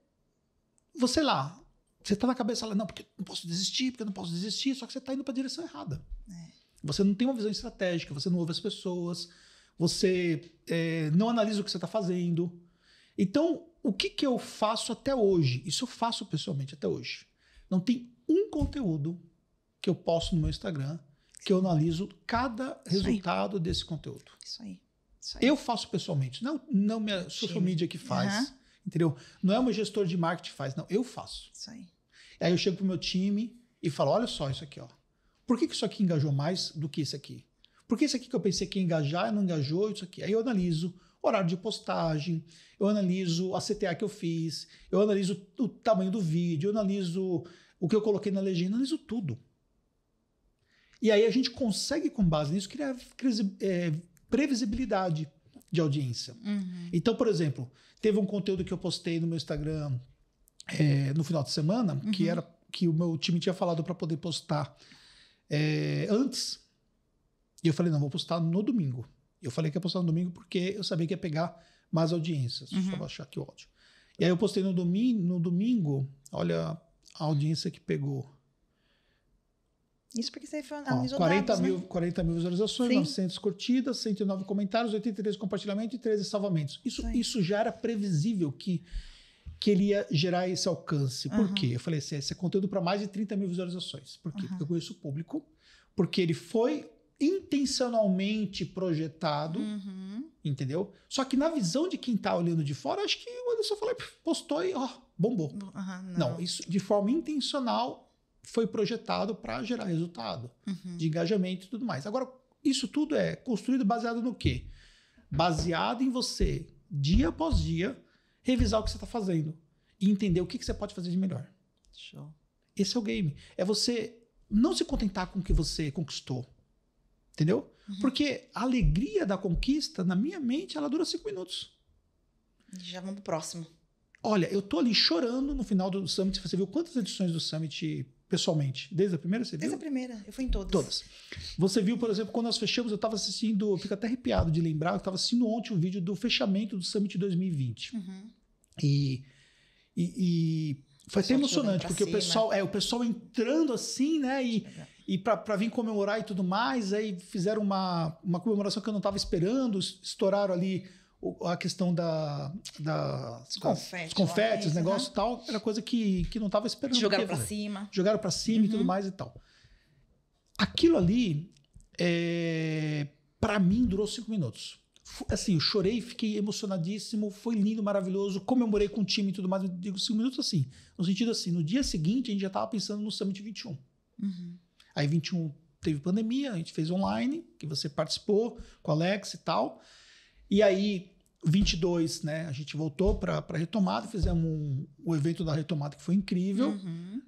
B: você lá, você está na cabeça lá, não, porque eu não posso desistir, porque eu não posso desistir, só que você está indo para a direção errada. É. Você não tem uma visão estratégica, você não ouve as pessoas, você é, não analisa o que você está fazendo. Então, o que, que eu faço até hoje? Isso eu faço pessoalmente até hoje. Não tem um conteúdo que eu posto no meu Instagram que eu analiso cada Isso resultado aí. desse conteúdo. Isso aí. Isso aí. Eu faço pessoalmente, não, não minha social media que faz. Uhum. Entendeu? Não é o meu gestor de marketing que faz, não. Eu faço. Isso aí. Aí eu chego pro meu time e falo: olha só isso aqui, ó. Por que, que isso aqui engajou mais do que isso aqui? Por que isso aqui que eu pensei que ia engajar não engajou? Isso aqui. Aí eu analiso horário de postagem, eu analiso a CTA que eu fiz, eu analiso o tamanho do vídeo, eu analiso o que eu coloquei na legenda, eu analiso tudo. E aí a gente consegue, com base nisso, criar é, previsibilidade de audiência. Uhum. Então, por exemplo, teve um conteúdo que eu postei no meu Instagram é, no final de semana, uhum. que era que o meu time tinha falado para poder postar é, antes. E eu falei, não, vou postar no domingo. Eu falei que ia postar no domingo porque eu sabia que ia pegar mais audiências. Uhum. Deixa eu baixar aqui E aí eu postei no domingo, no domingo, olha a audiência que pegou.
A: Isso porque você analisou Ó, 40 dados, né? mil, né?
B: 40 mil visualizações, Sim. 900 curtidas, 109 comentários, 83 compartilhamentos e 13 salvamentos. Isso, isso já era previsível que, que ele ia gerar esse alcance. Por uhum. quê? Eu falei assim, esse é conteúdo para mais de 30 mil visualizações. Por quê? Uhum. Porque eu conheço o público, porque ele foi intencionalmente projetado, uhum. entendeu? Só que na visão de quem está olhando de fora, acho que o Anderson falou, postou e ó, bombou. Uhum, não. não. isso de forma intencional foi projetado para gerar resultado uhum. de engajamento e tudo mais. Agora, isso tudo é construído baseado no quê? Baseado em você, dia após dia, revisar o que você está fazendo e entender o que, que, você pode fazer de melhor. Show. Esse é o game. É você não se contentar com o que você conquistou. Entendeu? Uhum. Porque a alegria da conquista, na minha mente, ela dura cinco minutos. Já vamos pro próximo. Olha, eu tô ali chorando no final do Summit. Você viu quantas edições do Summit pessoalmente? Desde a primeira você viu? Desde a
A: primeira, eu fui em todas. Todas.
B: Você viu, por exemplo, quando nós fechamos, eu estava assistindo, eu fico até arrepiado de lembrar, eu estava assistindo ontem o um vídeo do fechamento do Summit 2020. Uhum. E, e, e foi até emocionante, porque cima. o pessoal, é, o pessoal entrando assim, né? E, Exato. e para vir comemorar e tudo mais, aí fizeram uma, uma comemoração que eu não estava esperando, estouraram ali a questão da, da confetes, lá, negócio né? tal, era coisa que, que não estava esperando. Jogaram para cima. Jogaram para cima uhum. e tudo uhum. mais e tal. Aquilo ali, é, para mim, durou cinco minutos. Assim, eu chorei, fiquei emocionadíssimo, foi lindo, maravilhoso, comemorei com o time e tudo mais. Eu digo cinco minutos assim, no sentido assim, no dia seguinte a gente já estava pensando no Summit 21. Uhum. Aí 21 teve pandemia, a gente fez online, que você participou com o Alex e tal. E aí, 22, né? A gente voltou para a retomada, fizemos um, o evento da retomada que foi incrível. Uhum.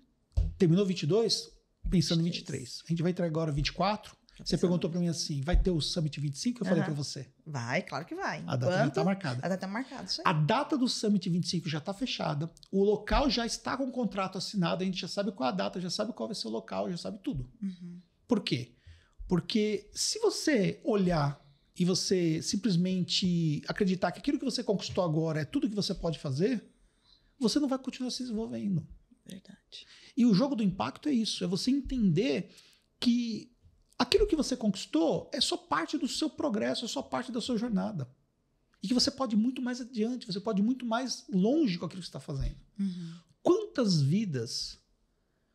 B: Terminou 22, pensando 23. em 23. A gente vai entrar agora 24. você perguntou para mim assim, vai ter o Summit 25? Eu uhum. falei para você. Vai,
A: claro que vai. A data Quanto? já está
B: marcada. A data está marcada, isso aí. A data do Summit 25 já está fechada. O local já está com o contrato assinado. A gente já sabe qual a data, já sabe qual vai ser o local, já sabe tudo. Uhum. Por quê? Porque se você olhar e você simplesmente acreditar que aquilo que você conquistou agora é tudo que você pode fazer, você não vai continuar se desenvolvendo. Verdade. E o jogo do impacto é isso: é você entender que aquilo que você conquistou é só parte do seu progresso, é só parte da sua jornada. E que você pode ir muito mais adiante, você pode ir muito mais longe com aquilo que você está fazendo. Uhum. Quantas vidas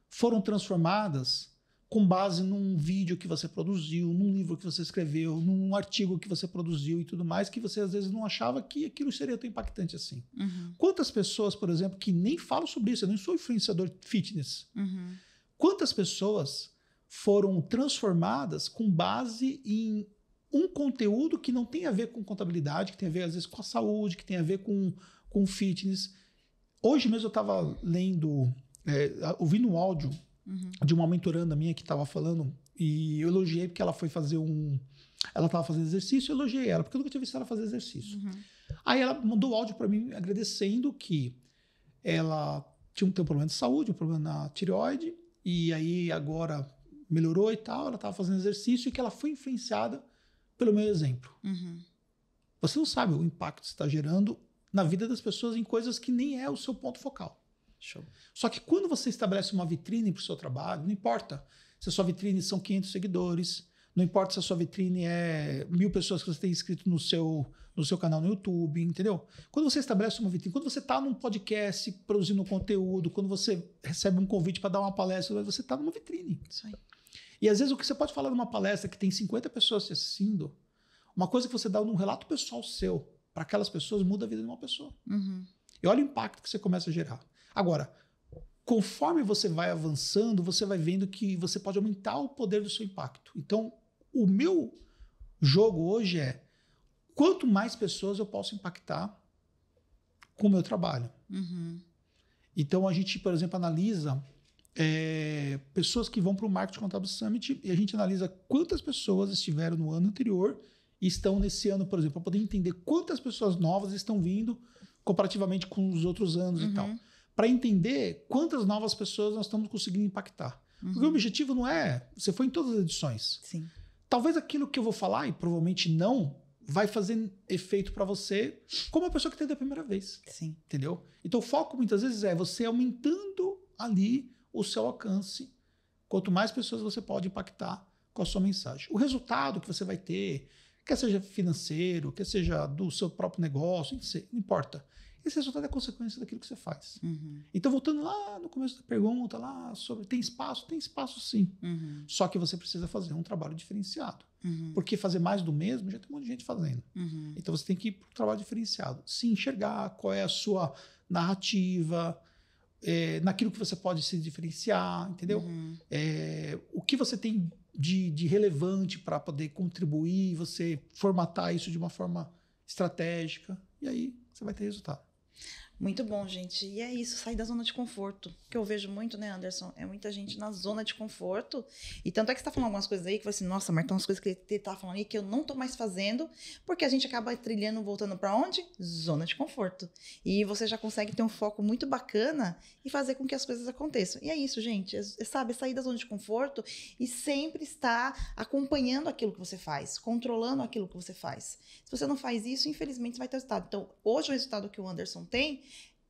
B: foram transformadas com base num vídeo que você produziu, num livro que você escreveu, num artigo que você produziu e tudo mais, que você às vezes não achava que aquilo seria tão impactante assim. Uhum. Quantas pessoas, por exemplo, que nem falam sobre isso, eu nem sou influenciador fitness. Uhum. Quantas pessoas foram transformadas com base em um conteúdo que não tem a ver com contabilidade, que tem a ver às vezes com a saúde, que tem a ver com, com fitness. Hoje mesmo eu estava lendo, é, ouvindo um áudio uhum. de uma mentoranda minha que estava falando e eu elogiei porque ela foi fazer um. Ela estava fazendo exercício, eu elogiei ela, porque eu nunca tinha visto ela fazer exercício. Uhum. Aí ela mandou áudio para mim agradecendo que ela tinha um, um problema de saúde, um problema na tireoide, e aí agora melhorou e tal, ela estava fazendo exercício e que ela foi influenciada pelo meu exemplo. Uhum. Você não sabe o impacto que está gerando na vida das pessoas em coisas que nem é o seu ponto focal. Show. Só que quando você estabelece uma vitrine para o seu trabalho, não importa se a sua vitrine são 500 seguidores, não importa se a sua vitrine é mil pessoas que você tem inscrito no seu, no seu canal no YouTube, entendeu? Quando você estabelece uma vitrine, quando você está num podcast produzindo conteúdo, quando você recebe um convite para dar uma palestra, você está numa vitrine. Isso aí. E às vezes o que você pode falar numa palestra que tem 50 pessoas se assistindo, uma coisa que você dá num relato pessoal seu para aquelas pessoas muda a vida de uma pessoa. Uhum. E olha o impacto que você começa a gerar. Agora, conforme você vai avançando, você vai vendo que você pode aumentar o poder do seu impacto. Então, o meu jogo hoje é quanto mais pessoas eu posso impactar com o meu trabalho. Uhum. Então, a gente, por exemplo, analisa é, pessoas que vão para o Marketing Contábil Summit e a gente analisa quantas pessoas estiveram no ano anterior e estão nesse ano, por exemplo, para poder entender quantas pessoas novas estão vindo comparativamente com os outros anos uhum. e tal para entender quantas novas pessoas nós estamos conseguindo impactar. Uhum. Porque o objetivo não é. Você foi em todas as edições. Sim. Talvez aquilo que eu vou falar, e provavelmente não, vai fazer efeito para você como a pessoa que teve a primeira vez. Sim. Entendeu? Então o foco muitas vezes é você aumentando ali o seu alcance. Quanto mais pessoas você pode impactar com a sua mensagem. O resultado que você vai ter, quer seja financeiro, quer seja do seu próprio negócio, não importa. Esse resultado é consequência daquilo que você faz. Uhum. Então, voltando lá no começo da pergunta, lá sobre tem espaço? Tem espaço sim. Uhum. Só que você precisa fazer um trabalho diferenciado. Uhum. Porque fazer mais do mesmo já tem um monte de gente fazendo. Uhum. Então, você tem que ir para um trabalho diferenciado. Se enxergar qual é a sua narrativa, é, naquilo que você pode se diferenciar, entendeu? Uhum. É, o que você tem de, de relevante para poder contribuir, você formatar isso de uma forma estratégica. E aí você vai ter resultado.
A: Muito bom, gente. E é isso, sair da zona de conforto. Que eu vejo muito, né, Anderson? É muita gente na zona de conforto. E tanto é que você tá falando algumas coisas aí que você assim, nossa, mas tem umas coisas que ele tá falando aí que eu não tô mais fazendo, porque a gente acaba trilhando, voltando para onde? Zona de conforto. E você já consegue ter um foco muito bacana e fazer com que as coisas aconteçam. E é isso, gente. É, é sabe, é sair da zona de conforto e sempre estar acompanhando aquilo que você faz, controlando aquilo que você faz. Se você não faz isso, infelizmente, você vai ter resultado. Então, hoje o resultado que o Anderson tem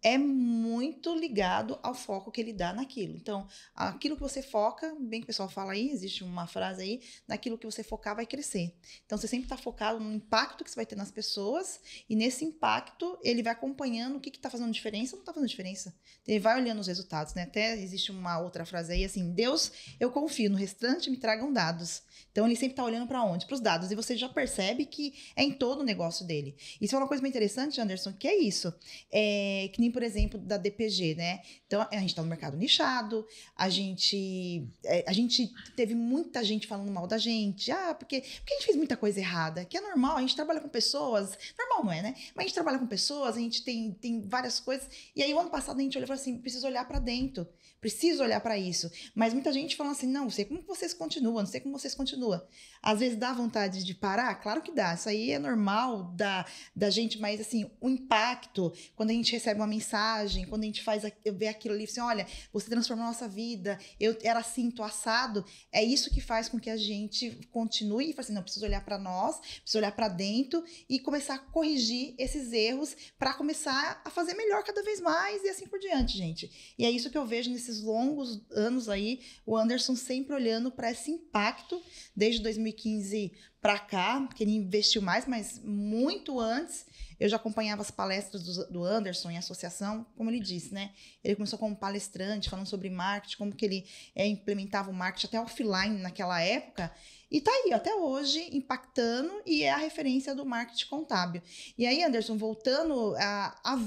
A: é muito ligado ao foco que ele dá naquilo. Então, aquilo que você foca, bem que o pessoal fala aí, existe uma frase aí, naquilo que você focar vai crescer. Então, você sempre está focado no impacto que você vai ter nas pessoas, e nesse impacto, ele vai acompanhando o que está fazendo diferença ou não está fazendo diferença. Ele vai olhando os resultados, né? Até existe uma outra frase aí, assim, Deus, eu confio, no restante me tragam dados. Então ele sempre está olhando para onde? Para os dados. E você já percebe que é em todo o negócio dele. Isso é uma coisa bem interessante, Anderson, que é isso. É, que nem, por exemplo, da DPG, né? Então a gente está no mercado nichado, a gente, é, a gente teve muita gente falando mal da gente. Ah, porque, porque a gente fez muita coisa errada, que é normal, a gente trabalha com pessoas. Normal não é, né? Mas a gente trabalha com pessoas, a gente tem, tem várias coisas. E aí o ano passado a gente olhou e falou assim: preciso olhar para dentro preciso olhar para isso. Mas muita gente fala assim: não, não sei como vocês continuam, não sei como vocês continuam. Às vezes dá vontade de parar? Claro que dá, isso aí é normal da, da gente, mas assim, o impacto, quando a gente recebe uma mensagem, quando a gente faz vê aquilo ali, assim, olha, você transformou a nossa vida, eu era assim, tô assado, é isso que faz com que a gente continue e fala assim: não, preciso olhar para nós, preciso olhar para dentro e começar a corrigir esses erros para começar a fazer melhor cada vez mais e assim por diante, gente. E é isso que eu vejo nesses nesses longos anos aí, o Anderson sempre olhando para esse impacto, desde 2015 para cá, que ele investiu mais, mas muito antes eu já acompanhava as palestras do, do, Anderson em associação, como ele disse, né? Ele começou como palestrante, falando sobre marketing, como que ele é, implementava o marketing até offline naquela época. E tá aí, até hoje, impactando e é a referência do marketing contábil. E aí, Anderson, voltando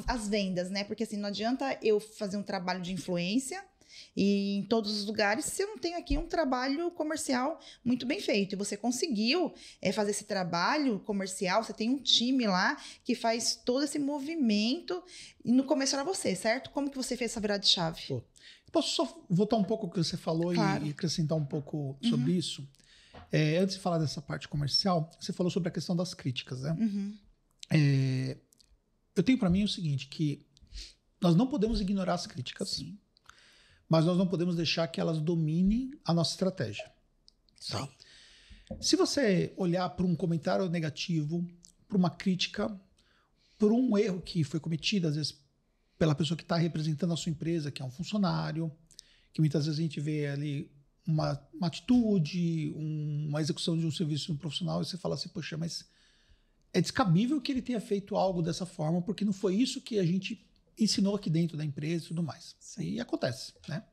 A: às vendas, né? Porque assim, não adianta eu fazer um trabalho de influência e em todos os lugares, você não tem aqui um trabalho comercial muito bem feito. E você conseguiu é, fazer esse trabalho comercial, você tem um time lá que faz todo esse movimento. E no começo era você, certo? Como que você fez essa virada de chave? Pô. Posso só voltar um pouco o que você falou claro. e acrescentar um pouco uhum. sobre
B: isso? É, antes de falar dessa parte comercial, você falou sobre a questão das críticas, né? Uhum. É, eu tenho para mim o seguinte, que nós não podemos ignorar as críticas. Sim mas nós não podemos deixar que elas dominem a nossa estratégia. Tá? Se você olhar para um comentário negativo, para uma crítica, por um erro que foi cometido, às vezes pela pessoa que está representando a sua empresa, que é um funcionário, que muitas vezes a gente vê ali uma, uma atitude, um, uma execução de um serviço profissional, e você fala assim, poxa, mas é descabível que ele tenha feito algo dessa forma, porque não foi isso que a gente ensinou aqui dentro da empresa e tudo mais. Sim. E acontece, né?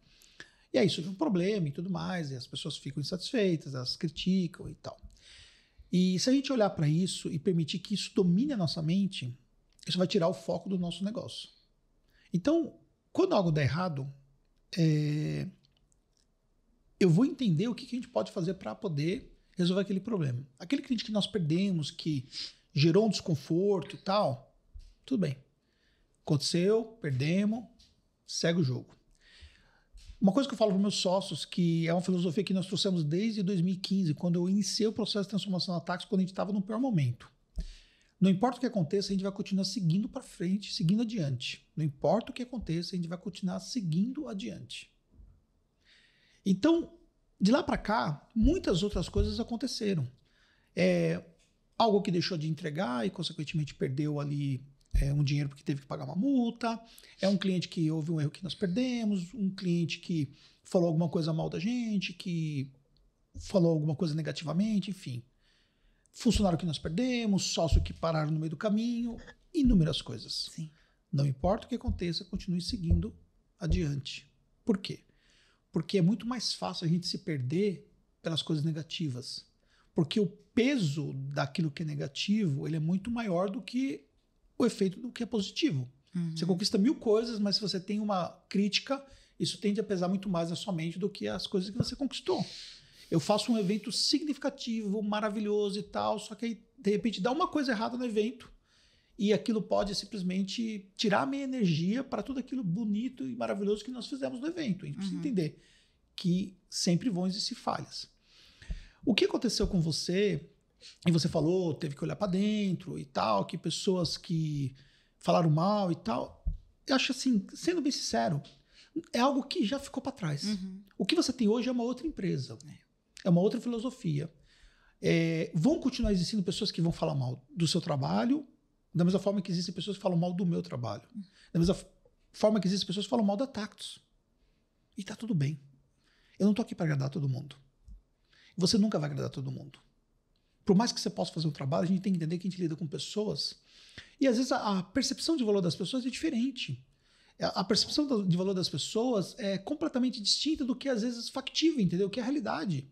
B: E aí é surge um problema e tudo mais, e as pessoas ficam insatisfeitas, elas criticam e tal. E se a gente olhar para isso e permitir que isso domine a nossa mente, isso vai tirar o foco do nosso negócio. Então, quando algo dá errado, é... eu vou entender o que, que a gente pode fazer para poder resolver aquele problema. Aquele cliente que nós perdemos, que gerou um desconforto e tal, tudo bem. Aconteceu, perdemos, segue o jogo. Uma coisa que eu falo para meus sócios, que é uma filosofia que nós trouxemos desde 2015, quando eu iniciei o processo de transformação da táxi, quando a gente estava no pior momento. Não importa o que aconteça, a gente vai continuar seguindo para frente, seguindo adiante. Não importa o que aconteça, a gente vai continuar seguindo adiante. Então, de lá para cá, muitas outras coisas aconteceram. É, algo que deixou de entregar e, consequentemente, perdeu ali é um dinheiro porque teve que pagar uma multa, é um cliente que houve um erro que nós perdemos, um cliente que falou alguma coisa mal da gente, que falou alguma coisa negativamente, enfim. Funcionário que nós perdemos, sócio que pararam no meio do caminho, inúmeras coisas. Sim. Não importa o que aconteça, continue seguindo adiante. Por quê? Porque é muito mais fácil a gente se perder pelas coisas negativas. Porque o peso daquilo que é negativo ele é muito maior do que o efeito do que é positivo. Uhum. Você conquista mil coisas, mas se você tem uma crítica, isso tende a pesar muito mais na sua mente do que as coisas que você conquistou. Eu faço um evento significativo, maravilhoso e tal, só que aí, de repente, dá uma coisa errada no evento e aquilo pode simplesmente tirar a minha energia para tudo aquilo bonito e maravilhoso que nós fizemos no evento. A gente uhum. precisa entender que sempre vão existir falhas. O que aconteceu com você e você falou, teve que olhar para dentro e tal, que pessoas que falaram mal e tal. Eu acho assim, sendo bem sincero, é algo que já ficou para trás. Uhum. O que você tem hoje é uma outra empresa, é. é uma outra filosofia. É, vão continuar existindo pessoas que vão falar mal do seu trabalho, da mesma forma que existem pessoas que falam mal do meu trabalho, uhum. da mesma forma que existem pessoas que falam mal da Tactus. E tá tudo bem. Eu não tô aqui para agradar todo mundo. Você nunca vai agradar todo mundo por mais que você possa fazer o trabalho, a gente tem que entender que a gente lida com pessoas. E às vezes a, a percepção de valor das pessoas é diferente. A percepção de valor das pessoas é completamente distinta do que às vezes factível, entendeu? Que é a realidade.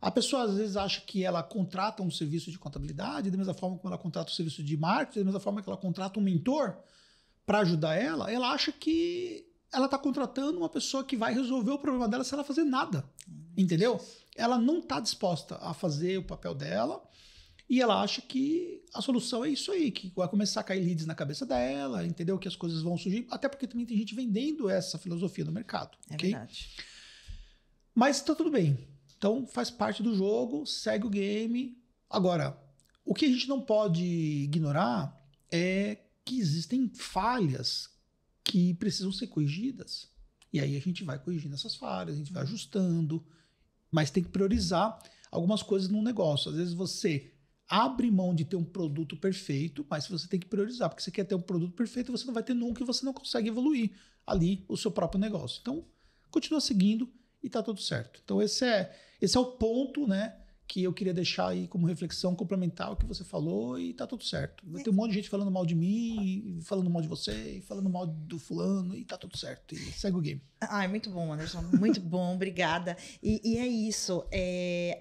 B: A pessoa às vezes acha que ela contrata um serviço de contabilidade, da mesma forma como ela contrata um serviço de marketing, da mesma forma que ela contrata um mentor para ajudar ela, ela acha que ela está contratando uma pessoa que vai resolver o problema dela sem ela fazer nada. Hum, entendeu? Isso ela não está disposta a fazer o papel dela e ela acha que a solução é isso aí, que vai começar a cair leads na cabeça dela, entendeu? Que as coisas vão surgir, até porque também tem gente vendendo essa filosofia no mercado. É okay? verdade. Mas está tudo bem. Então faz parte do jogo, segue o game. Agora, o que a gente não pode ignorar é que existem falhas que precisam ser corrigidas. E aí a gente vai corrigindo essas falhas, a gente vai uhum. ajustando mas tem que priorizar algumas coisas no negócio. Às vezes você abre mão de ter um produto perfeito, mas você tem que priorizar, porque você quer ter um produto perfeito, você não vai ter nunca e você não consegue evoluir ali o seu próprio negócio. Então, continua seguindo e tá tudo certo. Então, esse é, esse é o ponto, né? que eu queria deixar aí como reflexão complementar o que você falou e tá tudo certo. Vai ter um monte de gente falando mal de mim, falando mal de você, falando mal do fulano e tá tudo certo. E segue o game.
A: Ai, muito bom, Anderson. Muito [LAUGHS] bom, obrigada. E, e, é isso. É,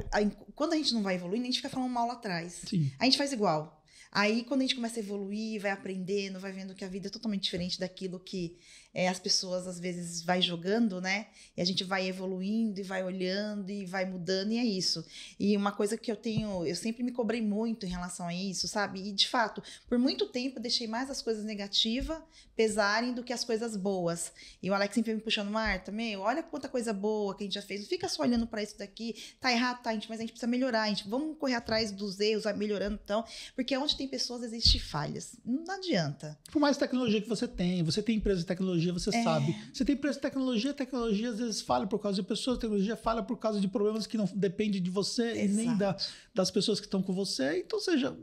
A: quando a gente não vai evoluindo, a gente fica falando mal lá atrás. Sim. A gente faz igual. Aí, quando a gente começa a evoluir, vai aprendendo, vai vendo que a vida é totalmente diferente daquilo que é, as pessoas às vezes vai jogando, né? E a gente vai evoluindo e vai olhando e vai mudando, e é isso. E uma coisa que eu tenho, eu sempre me cobrei muito em relação a isso, sabe? E de fato, por muito tempo eu deixei mais as coisas negativas pesarem do que as coisas boas. E o Alex sempre me puxando, Marta, meu, olha quanta coisa boa que a gente já fez, não fica só olhando para isso daqui, tá errado, tá, gente, mas a gente precisa melhorar, a gente, vamos correr atrás dos erros, vai melhorando então, porque é onde tem pessoas existe falhas.
B: Não adianta. Por mais tecnologia que você tem, você tem empresa de tecnologia tecnologia, você é. sabe. Você tem preço de tecnologia, tecnologia às vezes falha por causa de pessoas, tecnologia falha por causa de problemas que não dependem de você Exato. e nem da, das pessoas que estão com você. Então, seja.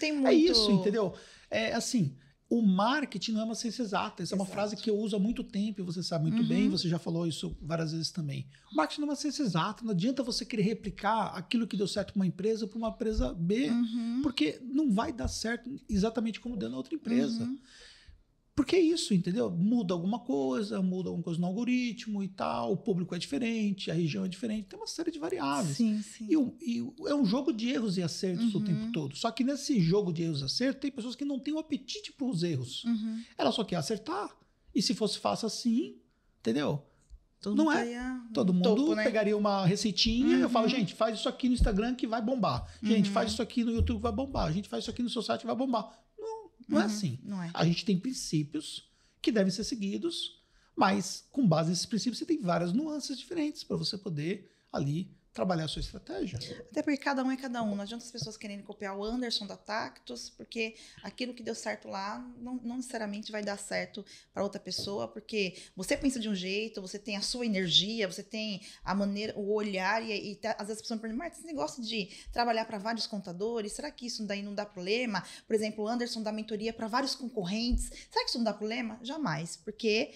A: Tem é muito... É isso, entendeu?
B: É assim. O marketing não é uma ciência exata. Essa Exato. é uma frase que eu uso há muito tempo, você sabe muito uhum. bem, você já falou isso várias vezes também. O marketing não é uma ciência exata. Não adianta você querer replicar aquilo que deu certo para uma empresa para uma empresa B, uhum. porque não vai dar certo exatamente como deu na outra empresa. Uhum. Porque é isso, entendeu? Muda alguma coisa, muda alguma coisa no algoritmo e tal, o público é diferente, a região é diferente, tem uma série de variáveis. Sim, sim. E, e é um jogo de erros e acertos uhum. o tempo uhum. todo. Só que nesse jogo de erros e acertos, tem pessoas que não têm o apetite para os erros. Uhum. Ela só quer acertar. E se fosse fácil assim, entendeu? Todo não é? Todo mundo né? pegaria uma receitinha uhum. eu falo, uhum. gente, faz isso aqui no Instagram que vai bombar. Gente, faz uhum. isso aqui no YouTube que vai bombar. Gente, faz isso aqui no seu site que vai bombar.
A: Não é uhum, é assim. Não é.
B: A gente tem princípios que devem ser seguidos, mas com base nesses princípios você tem várias nuances diferentes para você poder ali trabalhar a sua
A: estratégia. Até porque cada um é cada um. Não adianta as pessoas querendo copiar o Anderson da Tactus, porque aquilo que deu certo lá não, não necessariamente vai dar certo para outra pessoa, porque você pensa de um jeito, você tem a sua energia, você tem a maneira, o olhar, e, e tá, às vezes as pessoas perguntam, Marta, esse negócio de trabalhar para vários contadores, será que isso daí não dá problema? Por exemplo, o Anderson dá mentoria para vários concorrentes, será que isso não dá problema? Jamais, porque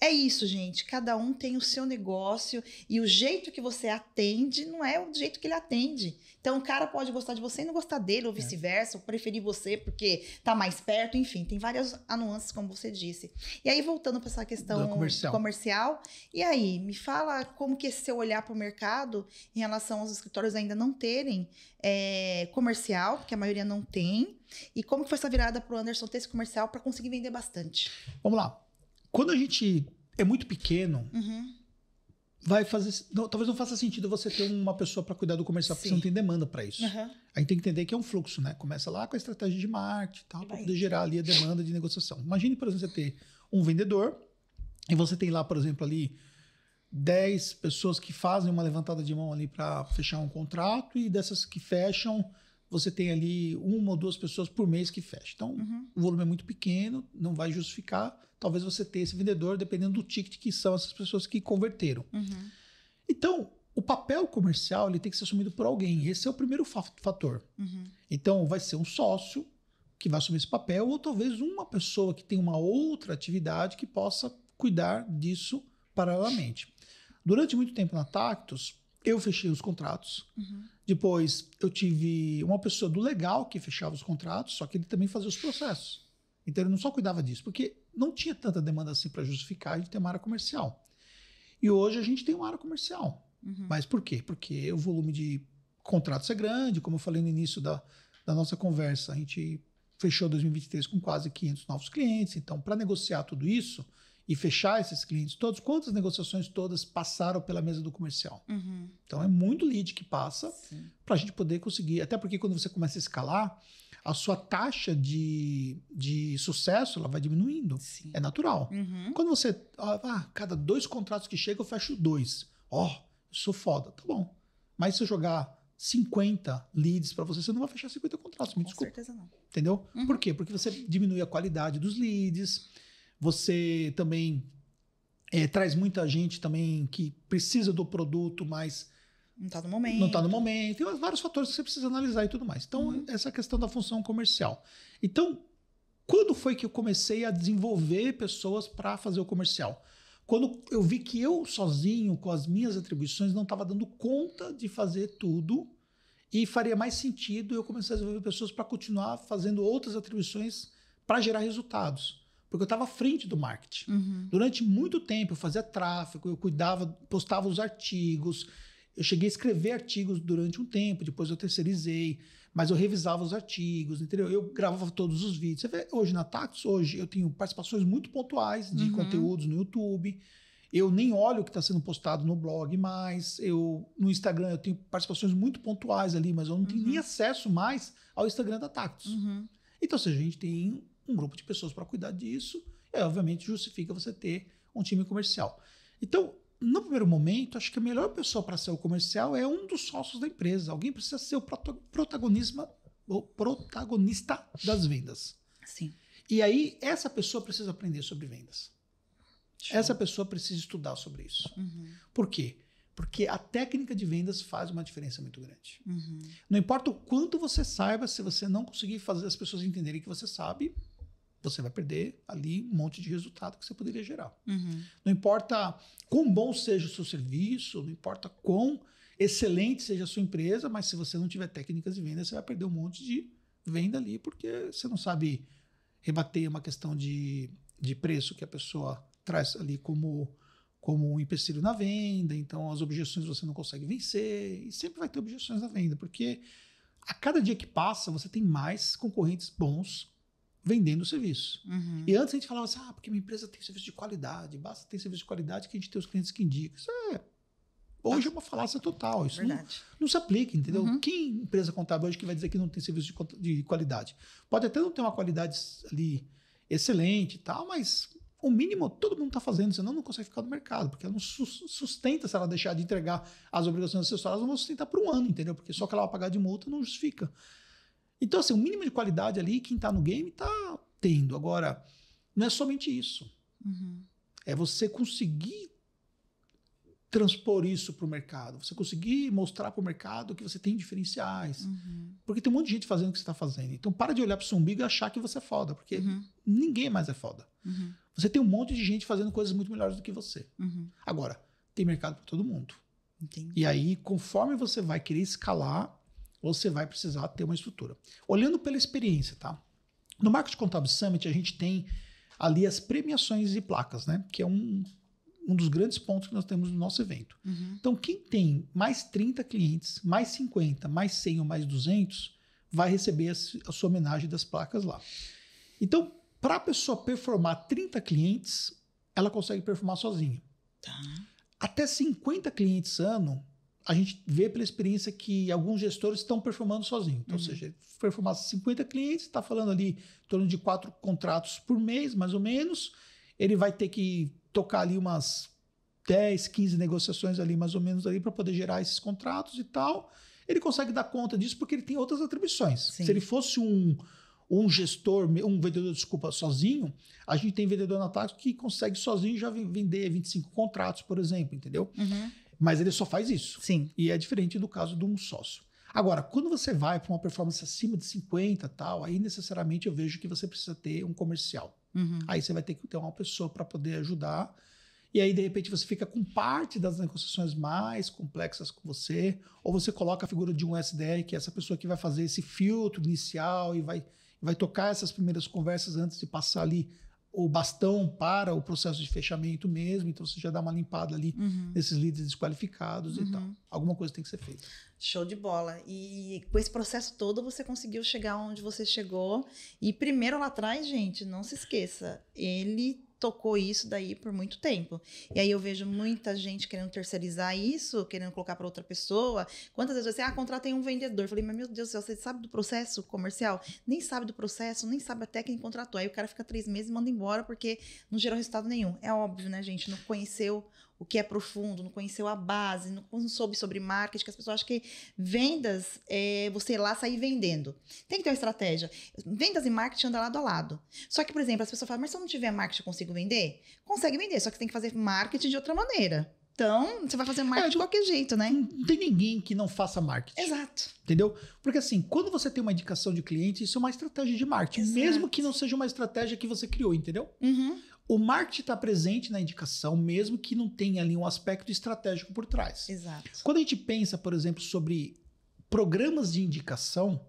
A: é isso, gente. Cada um tem o seu negócio e o jeito que você atende não é o jeito que ele atende. Então, o cara pode gostar de você e não gostar dele, ou é. vice-versa, ou preferir você porque tá mais perto, enfim, tem várias nuances, como você disse. E aí, voltando para essa questão comercial. comercial. e aí, me fala como que esse é seu olhar para o mercado em relação aos escritórios ainda não terem é, comercial, porque a maioria não tem, e como que foi essa virada para o Anderson ter esse comercial para conseguir vender bastante?
B: Vamos lá quando a gente é muito pequeno, uhum. vai fazer. Não, talvez não faça sentido você ter uma pessoa para cuidar do comercial, Sim. porque você não tem demanda para isso. Uhum. A gente tem que entender que é um fluxo, né? Começa lá com a estratégia de marketing tal, é para poder gerar ali a demanda de negociação. Imagine, por exemplo, você ter um vendedor e você tem lá, por exemplo, ali 10 pessoas que fazem uma levantada de mão ali para fechar um contrato e dessas que fecham, você tem ali uma ou duas pessoas por mês que fecha. Então, uhum. o volume é muito pequeno, não vai justificar. Talvez você tenha esse vendedor, dependendo do ticket que são essas pessoas que converteram. Uhum. Então, o papel comercial ele tem que ser assumido por alguém. Esse é o primeiro fator. Uhum. Então, vai ser um sócio que vai assumir esse papel, ou talvez uma pessoa que tem uma outra atividade que possa cuidar disso paralelamente. Durante muito tempo na Tactus, eu fechei os contratos. Uhum. Depois eu tive uma pessoa do legal que fechava os contratos, só que ele também fazia os processos. Então ele não só cuidava disso, porque não tinha tanta demanda assim para justificar de ter uma área comercial. E hoje a gente tem uma área comercial. Uhum. Mas por quê? Porque o volume de contratos é grande, como eu falei no início da, da nossa conversa, a gente fechou 2023 com quase 500 novos clientes. Então, para negociar tudo isso, e fechar esses clientes todos, quantas negociações todas passaram pela mesa do comercial? Uhum. Então é muito lead que passa para a gente poder conseguir. Até porque quando você começa a escalar, a sua taxa de, de sucesso ela vai diminuindo. Sim. É natural. Uhum. Quando você. Ah, ah cada dois contratos que chega, eu fecho dois. Ó, oh, sou foda. Tá bom. Mas se eu jogar 50 leads para você, você não vai fechar 50 contratos. Me Com desculpa. certeza não. Entendeu? Uhum. Por quê? Porque você diminui a qualidade dos leads você também é, traz muita gente também que precisa do produto, mas não está no momento. Não está no momento. Tem vários fatores que você precisa analisar e tudo mais. Então, uhum. essa é questão da função comercial. Então, quando foi que eu comecei a desenvolver pessoas para fazer o comercial? Quando eu vi que eu sozinho, com as minhas atribuições, não estava dando conta de fazer tudo e faria mais sentido eu começar a desenvolver pessoas para continuar fazendo outras atribuições para gerar resultados porque eu estava à frente do marketing. Uhum. Durante muito tempo eu fazia tráfego, eu cuidava, postava os artigos. Eu cheguei a escrever artigos durante um tempo, depois eu terceirizei, mas eu revisava os artigos, entendeu? Eu gravava todos os vídeos. Você vê, hoje na Tactus, hoje eu tenho participações muito pontuais de uhum. conteúdos no YouTube. Eu nem olho o que está sendo postado no blog mais. Eu no Instagram eu tenho participações muito pontuais ali, mas eu não uhum. tenho nem uhum. acesso mais ao Instagram da Tactus. Uhum. Então, ou seja, a gente tem um grupo de pessoas para cuidar disso, e aí, obviamente justifica você ter um time comercial. Então, no primeiro momento, acho que a melhor pessoa para ser o comercial é um dos sócios da empresa. Alguém precisa ser o protagonismo, o protagonista das vendas. Sim. E aí, essa pessoa precisa aprender sobre vendas. Show. Essa pessoa precisa estudar sobre isso. Uhum. Por quê? Porque a técnica de vendas faz uma diferença muito grande. Uhum. Não importa o quanto você saiba, se você não conseguir fazer as pessoas entenderem que você sabe, você vai perder ali um monte de resultado que você poderia gerar. Uhum. Não importa quão bom seja o seu serviço, não importa quão excelente seja a sua empresa, mas se você não tiver técnicas de venda, você vai perder um monte de venda ali, porque você não sabe rebater uma questão de, de preço que a pessoa traz ali como, como um empecilho na venda, então as objeções você não consegue vencer, e sempre vai ter objeções na venda, porque a cada dia que passa, você tem mais concorrentes bons vendendo serviço. Uhum. E antes a gente falava assim, ah, porque minha empresa tem serviço de qualidade, basta ter serviço de qualidade que a gente tem os clientes que indicam. Isso é. Hoje é uma falácia total. Isso não, não, se aplica, entendeu? Uhum. Quem empresa contábil hoje que vai dizer que não tem serviço de, de qualidade? Pode até não ter uma qualidade ali excelente e tal, mas o mínimo todo mundo está fazendo, senão não consegue ficar no mercado, porque ela não sustenta se ela deixar de entregar as obrigações acessórias, ela não sustenta para por um ano, entendeu? Porque só que ela vai pagar de multa não justifica. Então, assim, o mínimo de qualidade ali, quem está no game está tendo. Agora, não é somente isso. Uhum. É você conseguir transpor isso para o mercado, você conseguir mostrar para o mercado que você tem diferenciais. Uhum. Porque tem um monte de gente fazendo o que você está fazendo. Então, para de olhar para o seu umbigo e achar que você é foda, porque uhum. ninguém mais é foda. Uhum. Você tem um monte de gente fazendo coisas muito melhores do que você. Uhum. Agora, tem mercado para todo mundo. Entendi. E aí, conforme você vai querer escalar, você vai precisar ter uma estrutura. Olhando pela experiência, tá? No de Contábil Summit, a gente tem ali as premiações e placas, né? Que é um, um dos grandes pontos que nós temos no nosso evento. Uhum. Então, quem tem mais 30 clientes, mais 50, mais 100 ou mais 200, vai receber a sua homenagem das placas lá. Então, para a pessoa performar 30 clientes, ela consegue performar sozinha. Tá. Até 50 clientes ano, a gente vê pela experiência que alguns gestores estão performando sozinho. Então, uhum. ou seja, performar 50 clientes, está falando ali em torno de quatro contratos por mês, mais ou menos. Ele vai ter que tocar ali umas 10, 15 negociações ali, mais ou menos, ali para poder gerar esses contratos e tal. Ele consegue dar conta disso porque ele tem outras atribuições. Sim. Se ele fosse um, um gestor, um vendedor, desculpa, sozinho, a gente tem vendedor na Taxo que consegue sozinho já vender 25 contratos, por exemplo, entendeu? Uhum mas ele só faz isso. Sim. E é diferente do caso de um sócio. Agora, quando você vai para uma performance acima de 50 tal, aí necessariamente eu vejo que você precisa ter um comercial. Uhum. Aí você vai ter que ter uma pessoa para poder ajudar. E aí, de repente, você fica com parte das negociações mais complexas com você, ou você coloca a figura de um SDR, que é essa pessoa que vai fazer esse filtro inicial e vai, vai tocar essas primeiras conversas antes de passar ali o bastão para o processo de fechamento mesmo, então você
A: já dá uma limpada ali uhum. nesses líderes desqualificados uhum. e tal. Alguma coisa tem que ser feita. Show de bola. E com esse processo todo você conseguiu chegar onde você chegou. E primeiro lá atrás, gente, não se esqueça, ele tocou isso daí por muito tempo. E aí eu vejo muita gente querendo terceirizar isso, querendo colocar para outra pessoa. Quantas vezes você, assim, ah, contratei um vendedor. falei, mas meu Deus do céu, você sabe do processo comercial? Nem sabe do processo, nem sabe até quem contratou. Aí o cara fica três meses e manda embora porque não gerou resultado nenhum. É óbvio, né, gente? Não conheceu o que é profundo, não conheceu a base, não, não soube sobre marketing, que as pessoas acham que vendas é você ir lá sair vendendo. Tem que ter uma estratégia. Vendas e marketing andam lado a lado. Só que, por exemplo, as pessoas falam, mas se eu não tiver marketing, eu consigo vender? Consegue vender, só que tem que fazer marketing de outra maneira. Então, você vai fazer marketing é, de tipo, qualquer jeito, né? Não tem ninguém que não faça marketing.
B: Exato. Entendeu? Porque assim, quando você tem uma indicação de cliente, isso é uma estratégia de marketing, Exato. mesmo que não seja uma estratégia que você criou, entendeu? Uhum o marketing está presente na indicação, mesmo que não tenha ali um aspecto estratégico por trás. Exato. Quando a gente pensa, por exemplo, sobre programas de indicação,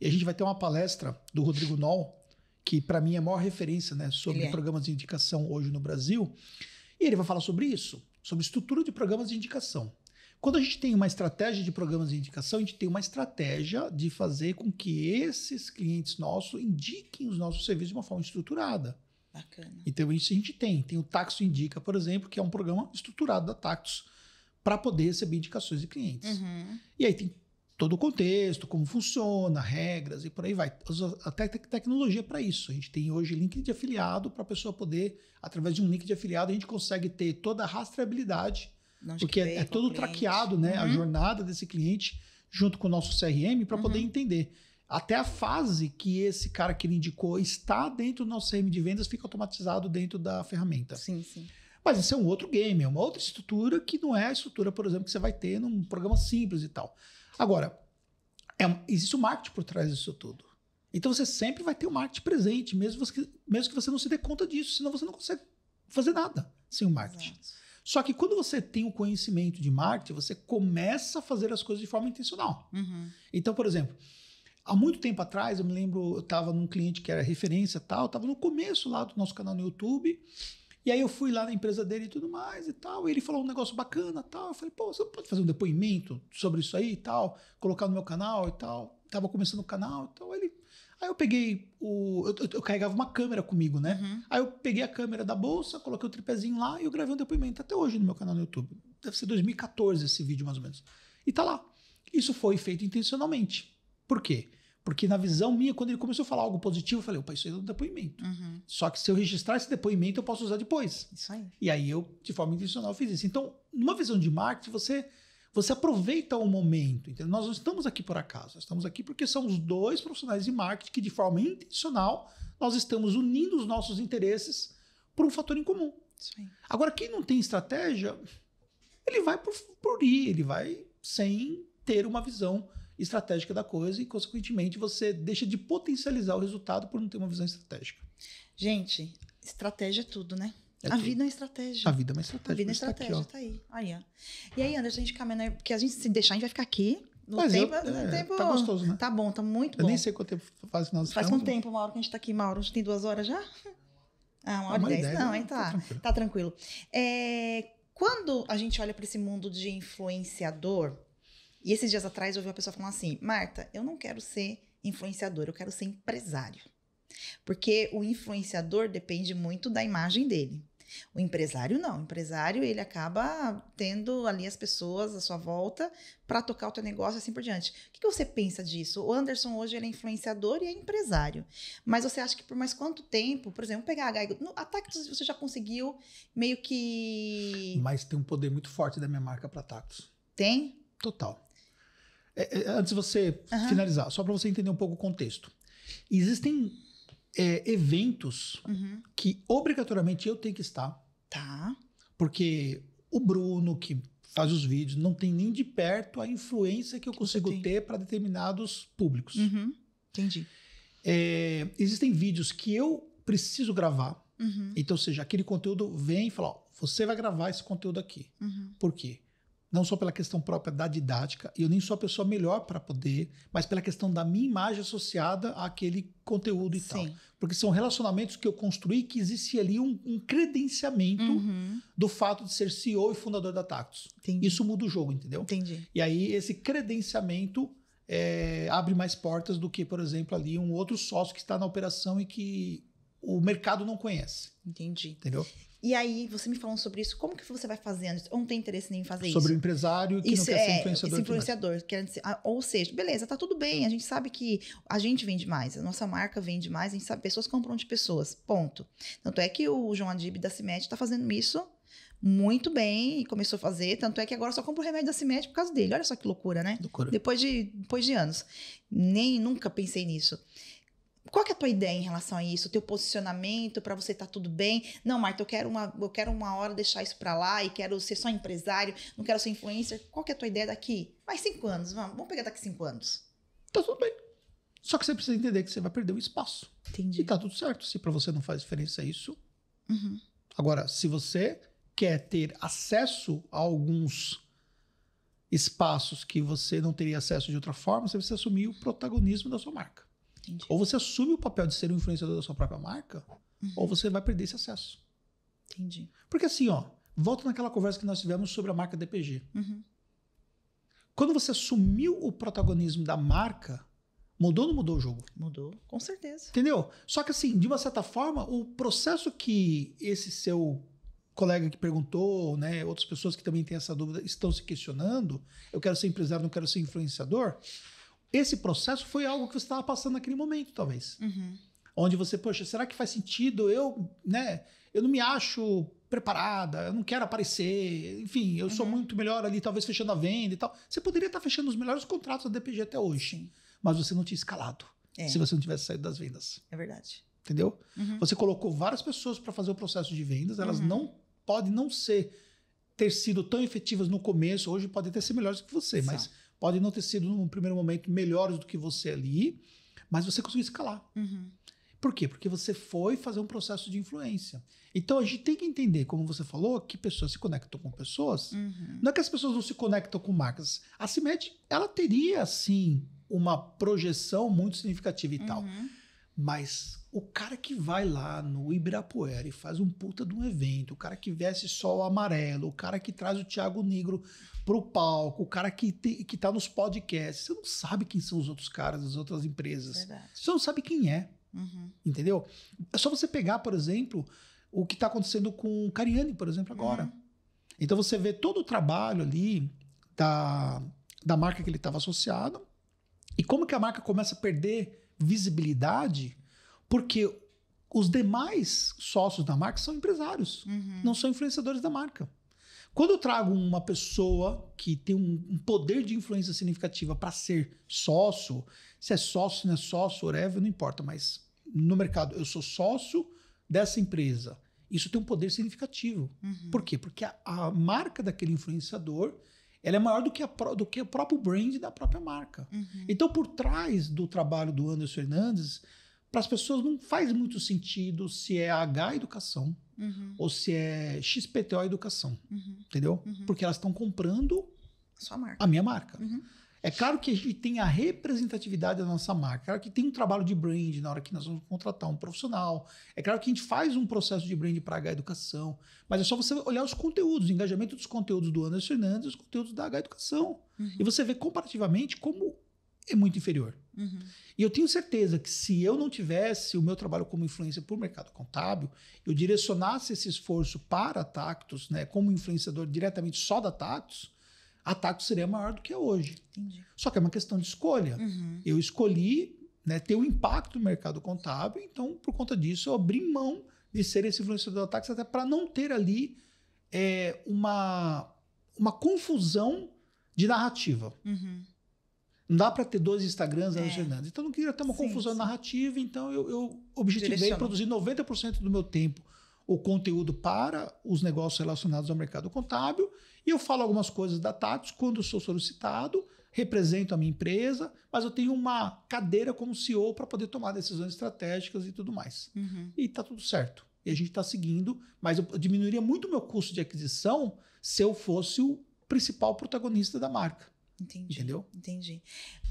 B: e a gente vai ter uma palestra do Rodrigo Noll, que para mim é a maior referência né, sobre é. programas de indicação hoje no Brasil, e ele vai falar sobre isso, sobre estrutura de programas de indicação. Quando a gente tem uma estratégia de programas de indicação, a gente tem uma estratégia de fazer com que esses clientes nossos indiquem os nossos serviços de uma forma estruturada. Bacana. Então isso a gente tem. Tem o Taxo Indica, por exemplo, que é um programa estruturado da Taxo para poder receber indicações de clientes. Uhum. E aí tem todo o contexto, como funciona, regras e por aí vai. Até tecnologia para isso. A gente tem hoje link de afiliado para a pessoa poder, através de um link de afiliado, a gente consegue ter toda a rastreabilidade, porque é, é todo traqueado, né? Uhum. A jornada desse cliente junto com o nosso CRM para uhum. poder entender até a fase que esse cara que ele indicou está dentro do nosso CRM de vendas fica automatizado dentro da ferramenta. Sim, sim. Mas isso é um outro game, é uma outra estrutura que não é a estrutura, por exemplo, que você vai ter num programa simples e tal. Agora, é, existe o um marketing por trás disso tudo. Então você sempre vai ter o um marketing presente, mesmo, você, mesmo que você não se dê conta disso, senão você não consegue fazer nada sem o marketing. Exato. Só que quando você tem o conhecimento de marketing, você começa a fazer as coisas de forma intencional. Uhum. Então, por exemplo, Há muito tempo atrás, eu me lembro, eu estava num cliente que era referência tal, estava no começo lá do nosso canal no YouTube. E aí eu fui lá na empresa dele e tudo mais e tal. E ele falou um negócio bacana tal. Eu falei, pô, você pode fazer um depoimento sobre isso aí e tal, colocar no meu canal e tal. estava começando o canal e então tal. Ele... Aí eu peguei o. Eu, eu, eu carregava uma câmera comigo, né? Uhum. Aí eu peguei a câmera da bolsa, coloquei o tripézinho lá e eu gravei um depoimento até hoje no meu canal no YouTube. Deve ser 2014 esse vídeo, mais ou menos. E tá lá. Isso foi feito intencionalmente. Por quê? Porque na visão minha, quando ele começou a falar algo positivo, eu falei, opa, isso aí é um depoimento. Uhum. Só que se eu registrar esse depoimento, eu posso usar depois. Isso aí. E aí eu, de forma intencional, fiz isso. Então, numa visão de marketing, você você aproveita o momento. Entendeu? Nós não estamos aqui por acaso, nós estamos aqui porque somos dois profissionais de marketing que, de forma intencional, nós estamos unindo os nossos interesses por um fator em comum. Agora, quem não tem estratégia, ele vai por, por ir, ele vai sem ter uma visão estratégica da coisa e, consequentemente, você deixa de potencializar o resultado por não ter uma visão estratégica.
A: Gente, estratégia é tudo, né? É a tudo. vida é uma estratégia. A vida é uma
B: estratégia. A vida é tá estratégia, aqui, tá
A: aí. aí ó. E aí, Anderson, a gente caminha, né? porque a gente se deixar, a gente vai ficar aqui. No Mas tempo, eu, é, tempo. Tá gostoso, né? Tá bom, tá muito bom. Eu nem sei
B: quanto tempo faz Faz um tempo,
A: Mauro, que a gente tá aqui, Mauro? A gente tem duas horas já? [LAUGHS] Ah, uma é hora e dez. Não, né? hein? Tá, tá tranquilo. Tá tranquilo. É, quando a gente olha para esse mundo de influenciador, e esses dias atrás eu ouvi uma pessoa falando assim: Marta, eu não quero ser influenciador, eu quero ser empresário. Porque o influenciador depende muito da imagem dele. O empresário não. O empresário ele acaba tendo ali as pessoas à sua volta para tocar o teu negócio e assim por diante. O que, que, você pensa disso? O Anderson hoje ele é influenciador e é empresário. Mas você acha que por mais quanto tempo, por exemplo, pegar a Gaigo, no Atactus você já conseguiu meio que.
B: Mas tem um poder muito forte da minha marca para Tactus.
A: Tem? Total. É,
B: é, antes de você uhum. finalizar, só para você entender um pouco o contexto. Existem é, eventos uhum. que obrigatoriamente eu tenho que estar. Tá. Porque o Bruno, que faz os vídeos, não tem nem de perto a influência que eu consigo ter para determinados públicos. Uhum. Entendi. É, existem vídeos que eu preciso gravar. Uhum. Então, ou seja, aquele conteúdo vem e fala: ó, você vai gravar esse conteúdo aqui. Uhum. Por quê? não só pela questão própria da didática, e eu nem sou a pessoa melhor para poder, mas pela questão da minha imagem associada àquele conteúdo e Sim. tal. Porque são relacionamentos que eu construí que existe ali um, um credenciamento uhum. do fato de ser CEO e fundador da Tactus. Entendi. Isso muda o jogo, entendeu? Entendi. E aí esse credenciamento é, abre mais portas do que, por exemplo, ali um outro sócio que está na operação e que o mercado não conhece. Entendi. Entendeu?
A: E aí, você me falando sobre isso, como que você vai fazendo? Eu não tenho interesse nem em fazer sobre isso? Sobre o
B: empresário que isso não quer é, ser influenciador. Esse influenciador
A: querendo ser, ah, ou seja, beleza, tá tudo bem. A gente sabe que a gente vende mais, a nossa marca vende mais, a gente sabe, pessoas compram de pessoas. Ponto. Tanto é que o João Adib da CIMED tá fazendo isso muito bem e começou a fazer. Tanto é que agora só compro remédio da Cimed por causa dele. Olha só que loucura, né? Loucura. Depois de, depois de anos. Nem nunca pensei nisso. Qual que é a tua ideia em relação a isso? O teu posicionamento para você tá tudo bem? Não, Marta, eu quero uma, eu quero uma hora deixar isso para lá e quero ser só empresário, não quero ser influencer. Qual que é a tua ideia daqui? Mais cinco anos, vamos, vamos pegar daqui cinco anos. Tá tudo
B: bem. Só que você precisa entender que você vai perder o espaço. Entendi. E tá tudo certo. Se para você não faz diferença isso. Uhum. Agora, se você quer ter acesso a alguns espaços que você não teria acesso de outra forma, você precisa assumir o protagonismo da sua marca. Entendi. Ou você assume o papel de ser o um influenciador da sua própria marca, uhum. ou você vai perder esse acesso. Entendi. Porque assim, ó, volta naquela conversa que nós tivemos sobre a marca DPG. Uhum. Quando você assumiu o protagonismo da marca, mudou ou não mudou o jogo? Mudou,
A: com certeza.
B: Entendeu? Só que assim, de uma certa forma, o processo que esse seu colega que perguntou, né, outras pessoas que também têm essa dúvida estão se questionando, eu quero ser empresário, não quero ser influenciador, esse processo foi algo que você estava passando naquele momento, talvez. Uhum. Onde você, poxa, será que faz sentido eu, né? Eu não me acho preparada, eu não quero aparecer, enfim, eu uhum. sou muito melhor ali, talvez fechando a venda e tal. Você poderia estar fechando os melhores contratos da DPG até hoje, Sim. mas você não tinha escalado é. se você não tivesse saído das vendas. É verdade. Entendeu? Uhum. Você colocou várias pessoas para fazer o processo de vendas, elas uhum. não podem não ser ter sido tão efetivas no começo, hoje podem ter sido melhores que você, Só. mas podem não ter sido, num primeiro momento, melhores do que você ali, mas você conseguiu escalar. Uhum. Por quê? Porque você foi fazer um processo de influência. Então a gente tem que entender, como você falou, que pessoas se conectam com pessoas. Uhum. Não é que as pessoas não se conectam com marcas. A CIMED, ela teria, sim, uma projeção muito significativa e uhum. tal. Mas o cara que vai lá no Ibirapuera e faz um puta de um evento, o cara que veste só o amarelo, o cara que traz o Thiago Negro pro palco, o cara que, te, que tá nos podcasts, você não sabe quem são os outros caras das outras empresas. Verdade. Você não sabe quem é. Uhum. Entendeu? É só você pegar, por exemplo, o que está acontecendo com o Cariani, por exemplo, agora. Uhum. Então você vê todo o trabalho ali da, da marca que ele estava associado e como que a marca começa a perder visibilidade porque os demais sócios da marca são empresários, uhum. não são influenciadores da marca. Quando eu trago uma pessoa que tem um, um poder de influência significativa para ser sócio, se é sócio, não é sócio, whatever, não importa, mas no mercado eu sou sócio dessa empresa. Isso tem um poder significativo. Uhum. Por quê? Porque a, a, marca daquele influenciador ela é maior do que, a, do que o próprio brand da própria marca. Uhum. Então, por trás do trabalho do Anderson Fernandes, para as pessoas não faz muito sentido se é H educação uhum. ou se é XPTO educação, uhum. entendeu? Uhum. Porque elas estão comprando a, a, minha marca. Uhum. É claro que a gente tem a representatividade da nossa marca. É claro que tem um trabalho de brand na hora que nós vamos contratar um profissional. É claro que a gente faz um processo de brand para H Educação. Mas é só você olhar os conteúdos, o engajamento dos conteúdos do Anderson Fernandes e os conteúdos da H Educação. Uhum. E você vê comparativamente como é muito inferior. Uhum. E eu tenho certeza que se eu não tivesse o meu trabalho como influencer por mercado contábil, eu direcionasse esse esforço para Tactus, né, como influenciador diretamente só da Tactus, a Tactus seria maior do que é hoje. Entendi. Só que é uma questão de escolha. Uhum. Eu escolhi né, ter o um impacto no mercado contábil, então por conta disso eu abri mão de ser esse influenciador da Tactus até para não ter ali é, uma, uma confusão de narrativa. Uhum. Não dá para ter dois Instagrams, é. Então, não queria ter uma sim, confusão sim. narrativa. Então, eu, eu objetivei produzir 90% do meu tempo o conteúdo para os negócios relacionados ao mercado contábil. E eu falo algumas coisas da Tatos quando sou solicitado, represento a minha empresa, mas eu tenho uma cadeira como CEO para poder tomar decisões estratégicas e tudo mais. Uhum. E está tudo certo. E a gente está seguindo, mas eu diminuiria muito o meu custo de aquisição se eu fosse o principal protagonista da marca. Entendi. Entendeu?
A: Entendi.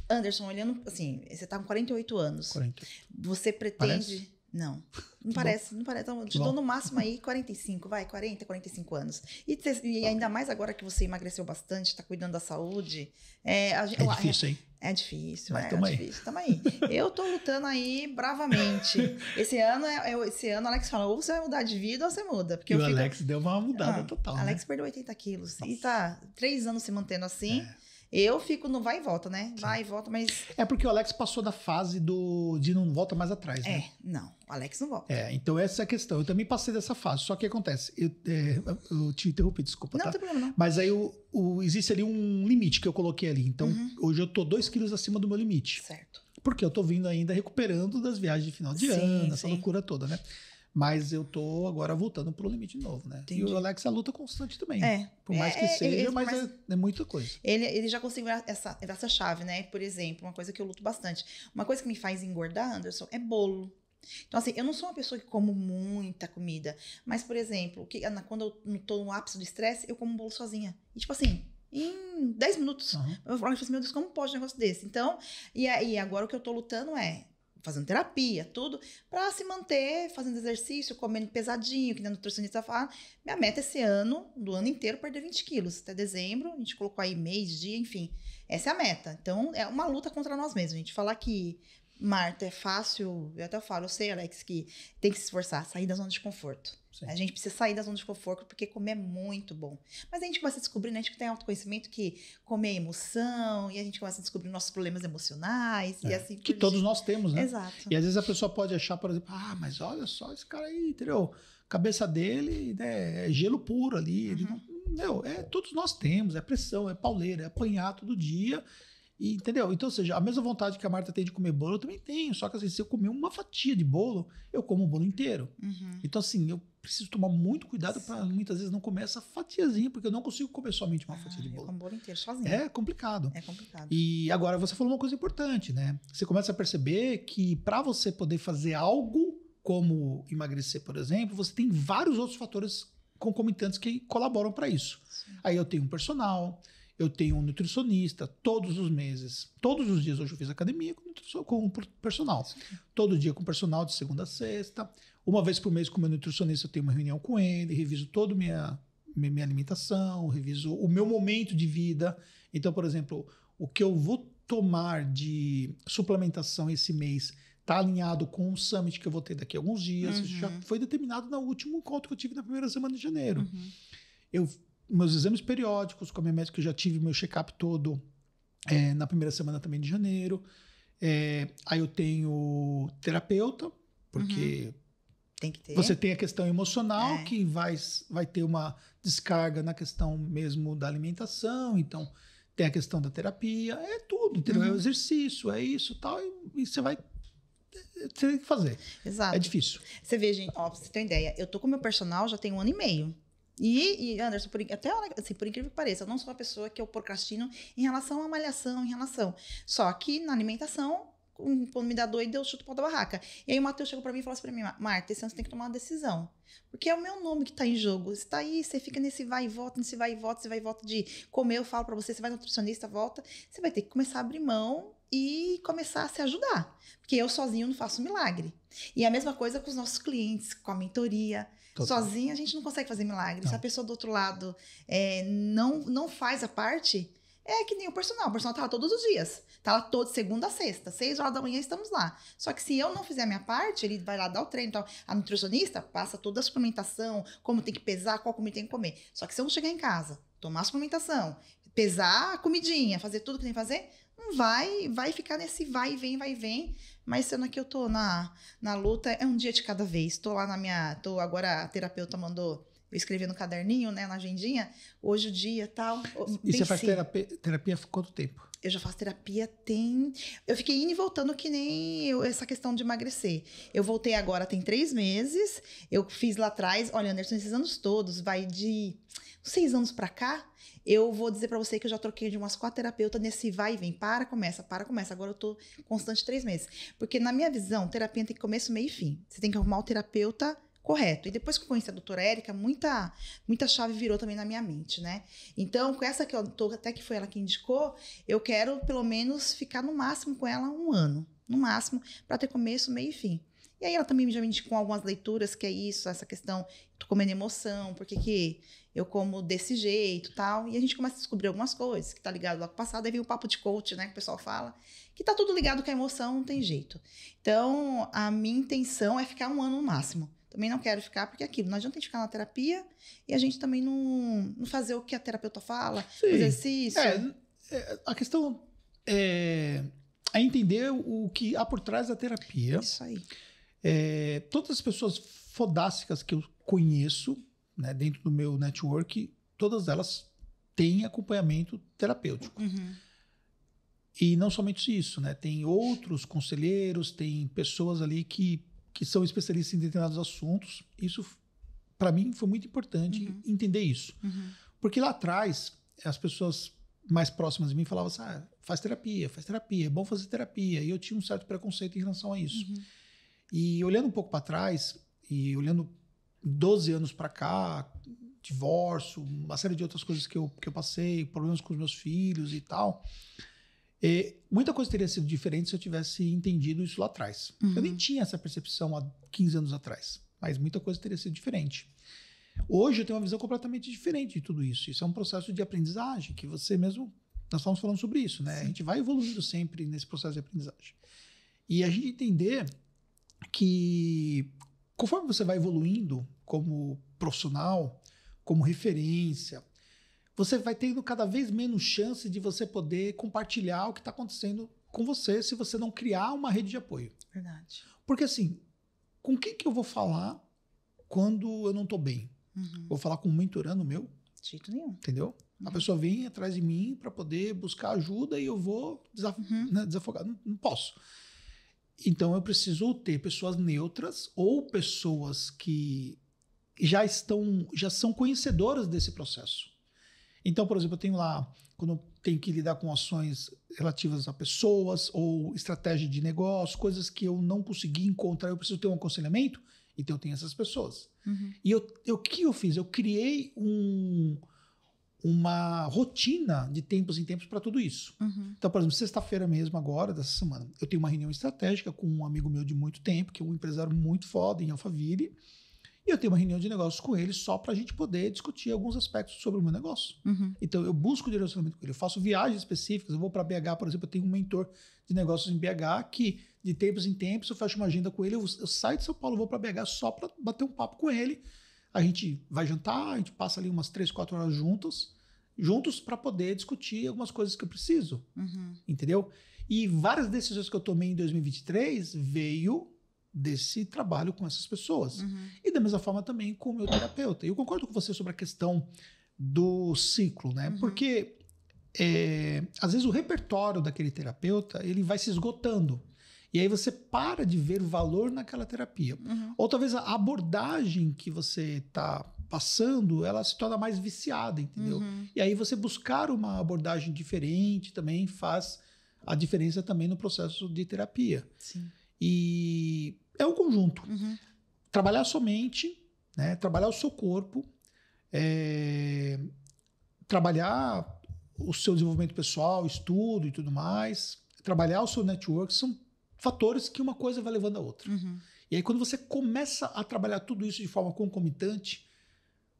A: Anderson, olhando, assim, você tá com 48 anos. 40. Você pretende. Parece? Não. [LAUGHS] Não parece, não parece. Então, te dou no máximo aí 45, vai, 40, 45 anos. E, e ainda mais agora que você emagreceu bastante, está cuidando da saúde. É, a, é difícil, hein? É difícil, Mas é, tamo é aí. difícil. Tamo aí. Eu tô lutando aí bravamente. Esse ano, é, é esse ano, o Alex fala: ou você vai mudar de vida ou você muda. Porque e o fico... Alex deu uma mudada ah, total. Alex né? perdeu 80 quilos. Nossa. E tá três anos se mantendo assim. É. Eu fico no vai e volta, né? Vai e volta, mas. É porque o Alex passou da fase do de não volta mais atrás, é, né? É, não. O Alex não volta.
B: É, então essa é a questão. Eu também passei dessa fase. Só que acontece. Eu, é, eu te interrompi, desculpa. Não, tá? não tem problema, não. Mas aí o, o, existe ali um limite que eu coloquei ali. Então uhum. hoje eu tô 2 quilos acima do meu limite. Certo. Porque eu tô vindo ainda recuperando das viagens de final de sim, ano, sim. essa loucura toda, né? Mas eu tô agora voltando pro limite de novo, né? Entendi. E o Alex a luta constante também. É. Por mais é, que é, seja, ele, mas é, é, muita coisa.
A: Ele, ele já conseguiu essa, essa chave, né? Por exemplo, uma coisa que eu luto bastante. Uma coisa que me faz engordar, Anderson, é bolo. Então, assim, eu não sou uma pessoa que como muita comida. Mas, por exemplo, que, quando eu tô no ápice do estresse, eu como um bolo sozinha. E, tipo assim, em 10 minutos. Uhum. Eu falo assim, meu Deus, como pode um negócio desse? Então, e, e agora o que eu tô lutando é fazendo terapia, tudo, para se manter fazendo exercício, comendo pesadinho, que a nutricionista fala. Minha meta esse ano, do ano inteiro, perder 20 quilos. Até dezembro, a gente colocou aí mês, dia, enfim. Essa é a meta. Então, é uma luta contra nós mesmos. A gente falar que Marta é fácil, eu até falo, eu sei, Alex, que tem que se esforçar, sair da zona de conforto. Sim. A gente precisa sair da zona de conforto porque comer é muito bom. Mas a gente começa a descobrir, né? A gente tem autoconhecimento que comer é emoção, e a gente começa a descobrir nossos problemas emocionais é. e assim. Que todos
B: gente... nós temos, né? Exato. E às vezes a pessoa pode achar, por exemplo, ah, mas olha só esse cara aí, entendeu? Cabeça dele né, é gelo puro ali. Uhum. Ele não, meu, é, todos nós temos, é pressão, é pauleira, é apanhar todo dia. E, entendeu? Então, ou seja, a mesma vontade que a Marta tem de comer bolo, eu também tenho. Só que assim, se eu comer uma fatia de bolo, eu como o bolo inteiro. Uhum. Então, assim, eu preciso tomar muito cuidado para muitas vezes não comer essa fatiazinha, porque eu não consigo comer somente uma ah, fatia de ah, bolo. Eu como
A: bolo inteiro sozinho. É complicado. É complicado.
B: E agora você falou uma coisa importante, né? Você começa a perceber que para você poder fazer algo como emagrecer, por exemplo, você tem vários outros fatores concomitantes que colaboram para isso. Sim. Aí eu tenho um personal, eu tenho um nutricionista todos os meses. Todos os dias hoje eu fiz academia com, com personal. Sim. Todo dia com personal, de segunda a sexta. Uma vez por mês com meu nutricionista eu tenho uma reunião com ele, reviso toda minha, minha alimentação, reviso o meu momento de vida. Então, por exemplo, o que eu vou tomar de suplementação esse mês está alinhado com o summit que eu vou ter daqui a alguns dias. Uhum. Isso já uhum. foi determinado no último encontro que eu tive na primeira semana de janeiro. Uhum. Eu meus exames periódicos com a minha médica, eu já tive meu check-up todo é, na primeira semana também de janeiro. É, aí eu tenho terapeuta, porque uhum. tem que ter. você tem a questão emocional, é. que vai, vai ter uma descarga na questão mesmo da alimentação, então tem a questão da terapia, é tudo, Uhum. É o uhum. exercício, é isso tal, e, e você vai é, você tem que fazer.
A: Exato. É difícil. Você vê, gente, ó, pra você ter uma ideia, eu tô com meu personal já tem um ano e meio. E, e Anderson, por, até assim, por incrível que pareça, eu não sou uma pessoa que eu procrastino em relação à malhação, em relação. Só que na alimentação, quando me dá doido, eu chuto o pau da barraca. E aí o Matheus chegou para mim e falou assim pra mim, Marta, esse ano você tem que tomar uma decisão. Porque é o meu nome que tá em jogo. Você tá aí, você fica nesse vai e volta, nesse vai e volta, você vai e volta de comer, eu falo para você, você vai nutricionista, volta. Você vai ter que começar a abrir mão e começar a se ajudar. Porque eu sozinho não faço milagre. E a mesma coisa com os nossos clientes, com a mentoria. Total. Sozinha a gente não consegue fazer milagre. Se a pessoa do outro lado é, não, não faz a parte, é que nem o personal. O personal tá lá todos os dias. Tá lá toda segunda a sexta. Seis horas da manhã estamos lá. Só que se eu não fizer a minha parte, ele vai lá dar o treino. Então, a nutricionista passa toda a suplementação, como tem que pesar, qual comida tem que comer. Só que se eu não chegar em casa, tomar a suplementação, pesar a comidinha, fazer tudo que tem que fazer, vai, vai ficar nesse vai, vem, vai, vem. Mas sendo que eu tô na, na luta, é um dia de cada vez. Tô lá na minha. Tô agora, a terapeuta mandou eu escrever no caderninho, né, na agendinha, hoje o dia tal. E você faz terapia,
B: terapia quanto tempo?
A: Eu já faço terapia tem. Eu fiquei indo e voltando que nem eu, essa questão de emagrecer. Eu voltei agora tem três meses. Eu fiz lá atrás. Olha, Anderson, esses anos todos vai de seis anos para cá, eu vou dizer para você que eu já troquei de umas quatro terapeutas nesse vai e vem. Para, começa, para, começa. Agora eu tô constante três meses. Porque, na minha visão, terapia tem começo, meio e fim. Você tem que arrumar o terapeuta correto. E depois que eu conheci a doutora Érica, muita, muita chave virou também na minha mente, né? Então, com essa que eu tô, até que foi ela que indicou, eu quero pelo menos ficar no máximo com ela um ano. No máximo, para ter começo, meio e fim. E aí ela também já me indicou algumas leituras, que é isso, essa questão, tô comendo emoção, porque que eu como desse jeito tal. E a gente começa a descobrir algumas coisas que tá ligado ao passado. Aí vem o papo de coach, né? Que o pessoal fala. Que tá tudo ligado com a emoção, não tem uhum. jeito. Então, a minha intenção é ficar um ano no máximo. Também não quero ficar, porque é aquilo, não adianta a gente ficar na terapia e a gente também não, não fazer o que a terapeuta fala, Sim. o exercício. É, é, a questão é,
B: é, entender o que há por trás da terapia. Isso aí. É, todas as pessoas fodásticas que eu conheço, né, dentro do meu network, todas elas têm acompanhamento terapêutico. Uhum. E não somente isso, né? Tem outros conselheiros, tem pessoas ali que, que são especialistas em determinados assuntos. Isso, para mim, foi muito importante uhum. entender isso. Uhum. Porque lá atrás, as pessoas mais próximas de mim falavam assim: ah, faz terapia, faz terapia, é bom fazer terapia. E eu tinha um certo preconceito em relação a isso. Uhum. E olhando um pouco para trás, e olhando 12 anos para cá, divórcio, uma série de outras coisas que eu, que eu passei, problemas com os meus filhos e tal. E é, muita coisa teria sido diferente se eu tivesse entendido isso lá atrás. Uhum. Eu nem uhum. tinha essa percepção há 15 anos atrás, mas muita coisa teria sido diferente. Hoje eu tenho uma visão completamente diferente de tudo isso. Isso é um processo de aprendizagem que você mesmo. Nós estamos falando sobre isso, né? Sim. A gente vai evoluindo sempre nesse processo de aprendizagem. E a gente entender que conforme você vai evoluindo como profissional, como referência, você vai tendo cada vez menos chance de você poder compartilhar o que está acontecendo com você se você não criar uma rede de apoio. Verdade. Porque assim, com quem que eu vou falar quando eu não estou bem? Uhum. Vou falar com um mentorando meu? De jeito nenhum. Entendeu? Uhum. A pessoa vem atrás de mim para poder buscar ajuda e eu vou desaf uhum. né, desafogar. Não, não posso. Então eu preciso ter pessoas neutras ou pessoas que já estão, já são conhecedoras desse processo. Então, por exemplo, eu tenho lá, quando eu tenho que lidar com ações relativas a pessoas ou estratégia de negócio, coisas que eu não consegui encontrar, eu preciso ter um aconselhamento, então eu tenho essas pessoas. Uhum. E eu, o que eu fiz? Eu criei um, uma rotina de tempos em tempos para tudo isso. Uhum. Então, por exemplo, sexta-feira mesmo, agora, dessa semana, eu tenho uma reunião estratégica com um amigo meu de muito tempo, que é um empresário muito foda em Alphaville, e eu tenho uma reunião de negócios com ele só para a gente poder discutir alguns aspectos sobre o meu negócio. Uhum. Então, eu busco direcionamento com ele, eu faço viagens específicas, eu vou para BH, por exemplo, eu tenho um mentor de negócios em BH que, de tempos em tempos, eu fecho uma agenda com ele, eu, eu saio de São Paulo, vou para BH só para bater um papo com ele, a gente vai jantar, a gente passa ali umas três, quatro horas juntos, juntos para poder discutir algumas coisas que eu preciso, uhum. entendeu? E várias decisões que eu tomei em 2023 veio desse trabalho com essas pessoas. Uhum. E da mesma forma também com o meu terapeuta. E eu concordo com você sobre a questão do ciclo, né? Uhum. Porque é, às vezes o repertório daquele terapeuta ele vai se esgotando. E aí você para de ver o valor naquela terapia. Uhum. Ou talvez a abordagem que você está passando, ela se torna mais viciada, entendeu? Uhum. E aí você buscar uma abordagem diferente também faz a diferença também no processo de terapia. Sim. E é um conjunto. Uhum. Trabalhar mente, né? trabalhar o seu corpo, é... trabalhar o seu desenvolvimento pessoal, estudo e tudo mais, trabalhar o seu network, são fatores que uma coisa vai levando a outra. Uhum. E aí, quando você começa a trabalhar tudo isso de forma concomitante,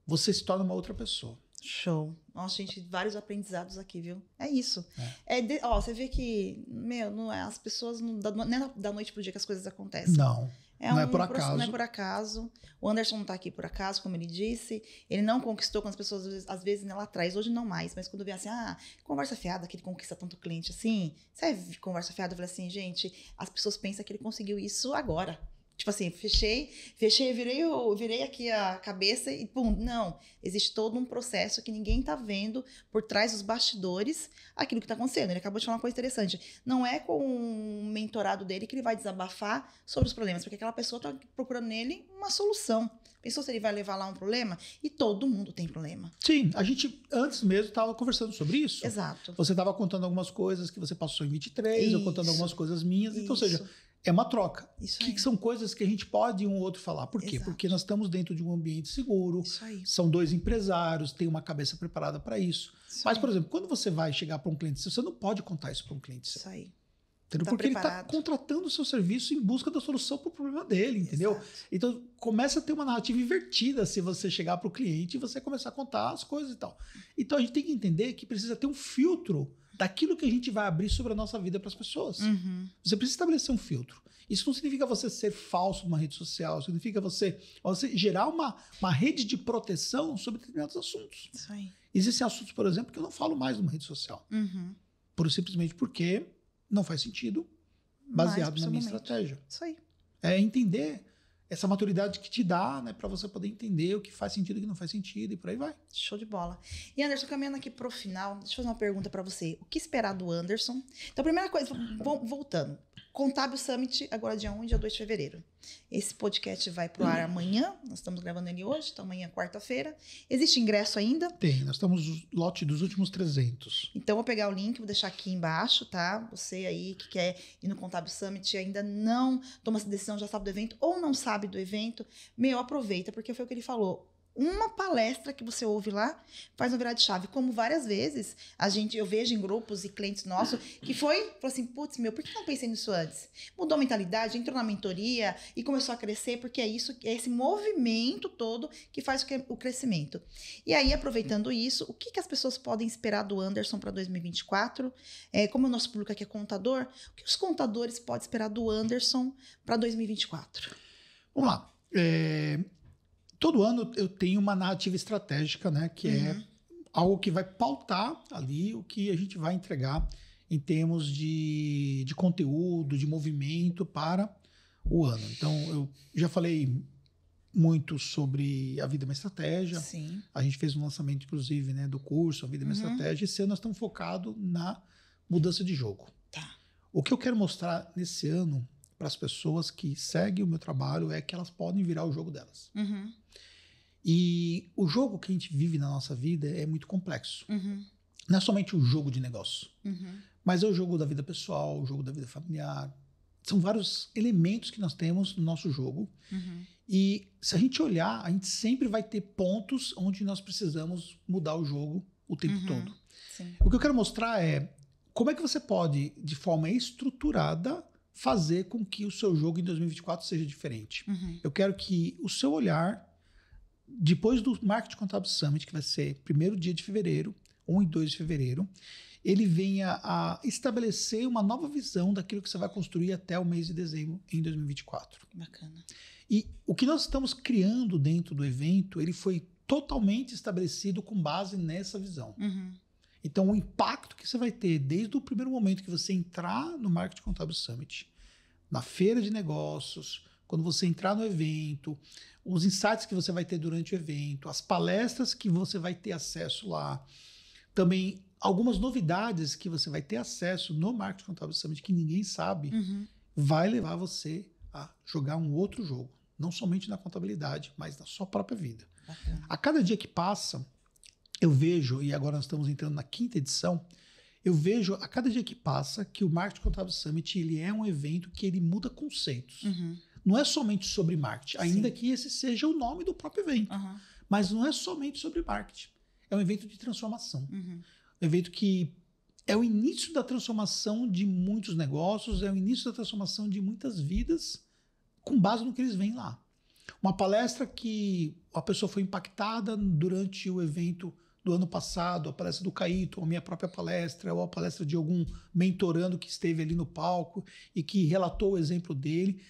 B: você se torna uma outra pessoa. Show.
A: Nossa, gente, vários aprendizados aqui, viu? É isso. É. é de, ó, você vê que, meu, não é, as pessoas não, da, não é da noite pro dia que as coisas acontecem. Não. É não é um, é por acaso. Não é por acaso. O Anderson não está aqui por acaso, como ele disse. Ele não conquistou quando as pessoas, às vezes, né, lá atrás. Hoje não mais, mas quando eu assim, ah, conversa fiada que ele conquista tanto cliente assim. Sabe, conversa fiada? Eu falei assim, gente, as pessoas pensam que ele conseguiu isso agora. Tipo assim, fechei, fechei, virei, virei aqui a cabeça e pum, não. Existe todo um processo que ninguém tá vendo por trás dos bastidores aquilo que tá acontecendo. Ele acabou de falar uma coisa interessante. Não é com um mentorado dele que ele vai desabafar sobre os problemas, porque aquela pessoa tá procurando nele uma solução. Pensou se ele vai levar lá um problema? E todo mundo tem problema. Sim, a gente
B: antes mesmo estava conversando sobre isso. Exato. Você estava contando algumas coisas que você passou em 23, isso. eu contando algumas coisas minhas. Isso. Então, ou seja, é uma troca. Isso que, que, são coisas que a gente pode um outro falar. Por quê? Exato. Porque nós estamos dentro de um ambiente seguro, são dois empresários, tem uma cabeça preparada para isso. isso. Mas, por exemplo, quando você vai chegar para um cliente seu, você não pode contar isso para um cliente seu. Isso aí. Entendeu? Tá Porque tá preparado. ele está contratando o seu serviço em busca da solução para o problema dele, entendeu? Exato. Então começa a ter uma narrativa invertida se você chegar para o cliente e você começar a contar as coisas e tal. Então a gente tem que entender que precisa ter um filtro daquilo que a gente vai abrir sobre a nossa vida para as pessoas. Uhum. Você precisa estabelecer um filtro. Isso não significa você ser falso numa rede social, significa você, você gerar uma, uma rede de proteção sobre determinados assuntos. Isso aí. Existem assuntos, por exemplo, que eu não falo mais numa rede social. Uhum. Por, simplesmente porque não faz sentido,
A: baseado na minha estratégia. Isso aí.
B: É entender essa maturidade
A: que te dá, né, para você poder entender o que faz sentido e o que não faz sentido e por aí vai. Show de bola. E Anderson, caminhando aqui pro final, deixa eu fazer uma pergunta para você. O que esperar do Anderson? Então, primeira coisa, [LAUGHS] voltando, Contábil Summit, agora dia 1 e dia 2 de fevereiro. Esse podcast vai pro ar amanhã, nós estamos gravando ele hoje, então amanhã é quarta-feira. Existe ingresso ainda?
B: Tem, nós estamos no lote dos últimos 300.
A: Então vou pegar o link, vou deixar aqui embaixo, tá? Você aí que quer ir no Contábil Summit ainda não toma essa decisão, já sabe do evento ou não sabe do evento, meu, aproveita, porque foi o que ele falou uma palestra que você ouve lá faz uma virada de chave. Como várias vezes a gente, eu vejo em grupos e clientes nossos que foi, falou assim, putz, meu, por que não pensei nisso antes? Mudou a mentalidade, entrou na mentoria e começou a crescer, porque é isso, é esse movimento todo que faz o crescimento. E aí, aproveitando isso, o que, que as pessoas podem esperar do Anderson para 2024? É, como o nosso público aqui é contador, o que os contadores podem esperar do Anderson para 2024? Vamos lá.
B: É, todo ano eu tenho uma narrativa estratégica, né? Que é uhum. é algo que vai pautar ali o que a gente vai entregar em termos de, de conteúdo, de movimento para o ano. Então, eu já falei muito sobre a vida é uma estratégia. Sim. A gente fez um lançamento, inclusive, né, do curso A Vida é uma uhum. Estratégia. Esse ano nós estamos focados na mudança de jogo. Tá. O que eu quero mostrar nesse ano para as pessoas que seguem o meu trabalho é que elas podem virar o jogo delas. Uhum. E o jogo que a gente vive na nossa vida é muito complexo. Uhum. Não é somente o jogo de negócio, uhum. mas é o jogo da vida pessoal, o jogo da vida familiar. São vários elementos que nós temos no nosso jogo. Uhum. E se a gente olhar, a gente sempre vai ter pontos onde nós precisamos mudar o jogo o tempo uhum. todo. Sim. O que eu quero mostrar é como é que você pode, de forma estruturada, fazer com que o seu jogo em 2024 seja diferente. Uhum. Eu quero que o seu olhar depois do Market Contábil Summit, que vai ser primeiro dia de fevereiro, 1 e 2 de fevereiro, ele venha a estabelecer uma nova visão daquilo que você vai construir até o mês de dezembro em 2024. Bacana. E o que nós estamos criando dentro do evento, ele foi totalmente estabelecido com base nessa visão. Uhum. Então, o impacto que você vai ter desde o primeiro momento que você entrar no Market Contábil Summit, na feira de negócios, quando você entrar no evento, os insights que você vai ter durante o evento, as palestras que você vai ter acesso lá, também algumas novidades que você vai ter acesso no Marketing Contábil Summit que ninguém sabe, uhum. vai levar você a jogar um outro jogo. Não somente na contabilidade, mas na sua própria vida. Bacana. A cada dia que passa, eu vejo, e agora nós estamos entrando na quinta edição, eu vejo a cada dia que passa que o Marketing Contábil Summit ele é um evento que ele muda conceitos. Uhum não é somente sobre marketing, ainda Sim. que esse seja o nome do próprio evento. Uhum. Mas não é somente sobre marketing. É um evento de transformação. Uhum. Um evento que é o início da transformação de muitos negócios, é o início da transformação de muitas vidas com base no que eles veem lá. Uma palestra que a pessoa foi impactada durante o evento do ano passado, a palestra do Caíto, a minha própria palestra, ou a palestra de algum mentorando que esteve ali no palco e que relatou o exemplo dele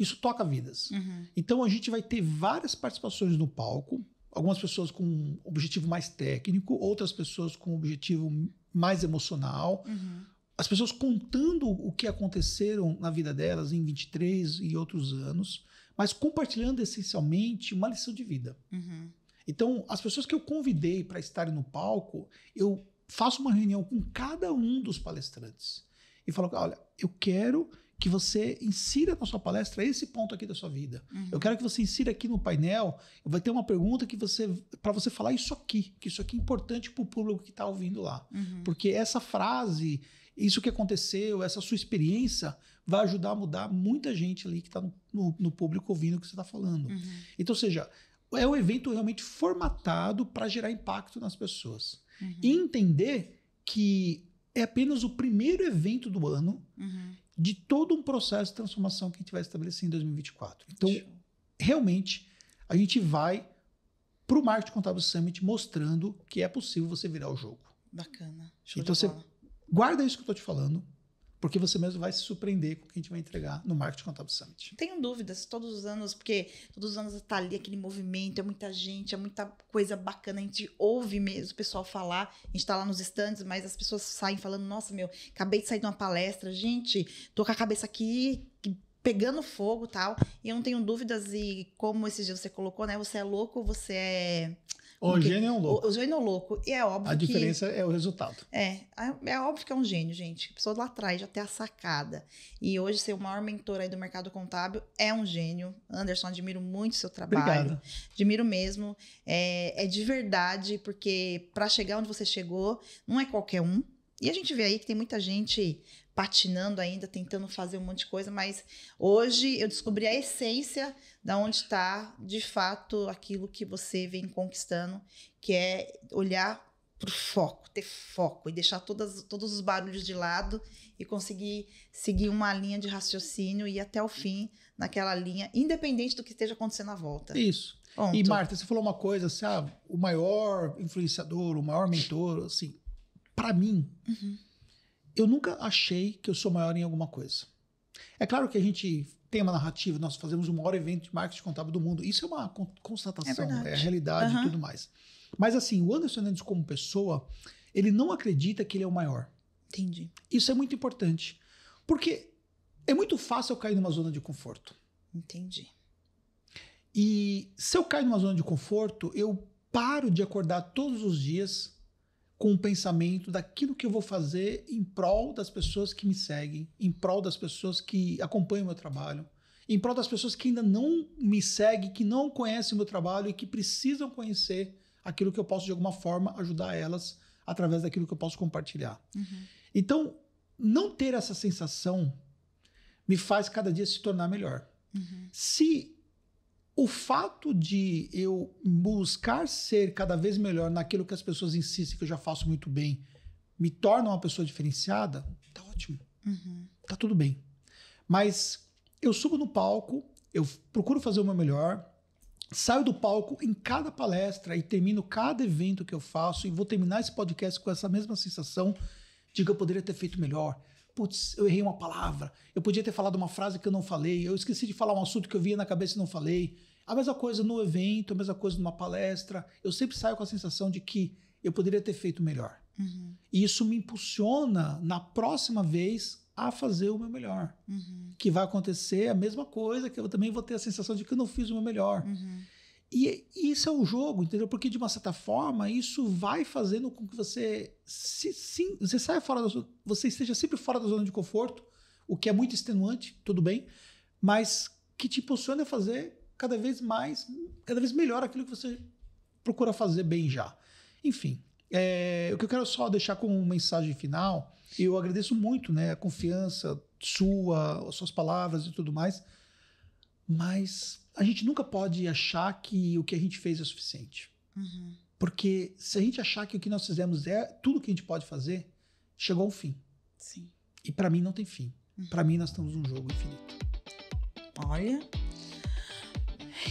B: isso toca vidas. Uhum. Então a gente vai ter várias participações no palco, algumas pessoas com um objetivo mais técnico, outras pessoas com um objetivo mais emocional. Uhum. As pessoas contando o que aconteceram na vida delas em 23 e outros anos, mas compartilhando essencialmente uma lição de vida. Uhum. Então, as pessoas que eu convidei para estarem no palco, eu faço uma reunião com cada um dos palestrantes e falo: olha, eu quero que você insira na sua palestra esse ponto aqui da sua vida. Uhum. Eu quero que você insira aqui no painel, vai ter uma pergunta que você para você falar isso aqui, que isso aqui é importante para o público que está ouvindo lá, uhum. porque essa frase, isso que aconteceu, essa sua experiência vai ajudar a mudar muita gente ali que está no, no, no, público ouvindo o que você está falando. Uhum. Então, ou seja, é um evento realmente formatado para gerar impacto nas pessoas uhum. e entender que é apenas o primeiro evento do ano uhum de todo um processo de transformação que a gente vai estabelecer em 2024. Então, realmente, a gente vai para o Marketing Contábil Summit mostrando que é possível você virar o jogo.
A: Bacana. Show então, você
B: guarda isso que eu estou te falando, porque você mesmo vai se surpreender com o que a gente vai entregar no Marketing Contábil Summit.
A: Tenho dúvidas todos os anos, porque todos os anos está ali aquele movimento, é muita gente, é muita coisa bacana, a gente ouve mesmo o pessoal falar, a gente está lá nos estandes, mas as pessoas saem falando, nossa, meu, acabei de sair de uma palestra, gente, tô com a cabeça aqui, pegando fogo tal. E eu não tenho dúvidas, e como esses dias você colocou, né? Você é louco, você é o gênio é um louco. O, o, gênio é um louco. E é óbvio A que, diferença é o resultado. É. É óbvio que é um gênio, gente. A pessoa lá atrás já tem a sacada. E hoje ser o maior mentor aí do mercado contábil é um gênio. Anderson, admiro muito o seu trabalho. Obrigado. Admiro mesmo. É, é de verdade, porque para chegar onde você chegou, não é qualquer um. E a gente vê aí que tem muita gente patinando ainda, tentando fazer um monte de coisa, mas hoje eu descobri a essência da onde está, de fato, aquilo que você vem conquistando, que é olhar para o foco, ter foco e deixar todas, todos os barulhos de lado e conseguir seguir uma linha de raciocínio e ir até o fim naquela linha, independente do que esteja acontecendo na volta.
B: Isso. Ponto. E Marta, você falou uma coisa, sabe assim, ah, o maior influenciador, o maior mentor, assim, para mim, uhum eu nunca achei que eu sou maior em alguma coisa. É claro que a gente tem uma narrativa, nós fazemos o maior evento de marketing contábil do mundo. Isso é uma constatação, é, é realidade uhum. e tudo mais. Mas assim, o Anderson Hernandes como pessoa, ele não acredita que ele é o maior. Entendi. Isso é muito importante. Porque é muito fácil eu cair numa zona de conforto. Entendi. E se eu cair numa zona de conforto, eu paro de acordar todos os dias com o pensamento daquilo que eu vou fazer em prol das pessoas que me seguem, em prol das pessoas que acompanham o meu trabalho, em prol das pessoas que ainda não me seguem, que não conhecem o meu trabalho e que precisam conhecer aquilo que eu posso, de alguma forma, ajudar elas através daquilo que eu posso compartilhar. Uhum. Então, não ter essa sensação me faz cada dia se tornar melhor. Uhum. Se o fato de eu buscar ser cada vez melhor naquilo que as pessoas insistem que eu já faço muito bem me torna uma pessoa diferenciada, tá ótimo. Uhum. Tá tudo bem. Mas eu subo no palco, eu procuro fazer o meu melhor, saio do palco em cada palestra e termino cada evento que eu faço e vou terminar esse podcast com essa mesma sensação de que eu poderia ter feito melhor. Putz, eu errei uma palavra, eu podia ter falado uma frase que eu não falei, eu esqueci de falar um assunto que eu via na cabeça e não falei a mesma coisa no evento, a mesma coisa numa palestra. Eu sempre saio com a sensação de que eu poderia ter feito melhor. Uhum. E isso me impulsiona na próxima vez a fazer o meu melhor. Uhum. Que vai acontecer a mesma coisa, que eu também vou ter a sensação de que eu não fiz o meu melhor. Uhum. E, e isso é o jogo, entendeu? Porque de uma certa forma isso vai fazendo com que você se, sim, você saia fora da você esteja sempre fora da zona de conforto, o que é muito extenuante, tudo bem, mas que te impulsiona a fazer cada vez mais, cada vez melhor aquilo que você procura fazer bem já. Enfim, é, o que eu quero só deixar como mensagem final, eu agradeço muito né, a confiança sua, as suas palavras e tudo mais, mas a gente nunca pode achar que o que a gente fez é suficiente. Uhum. Porque se a gente achar que o que nós fizemos é tudo que a gente pode fazer, chegou ao fim. Sim. E para mim não tem fim. Uhum. Para mim nós estamos num jogo infinito.
A: Olha,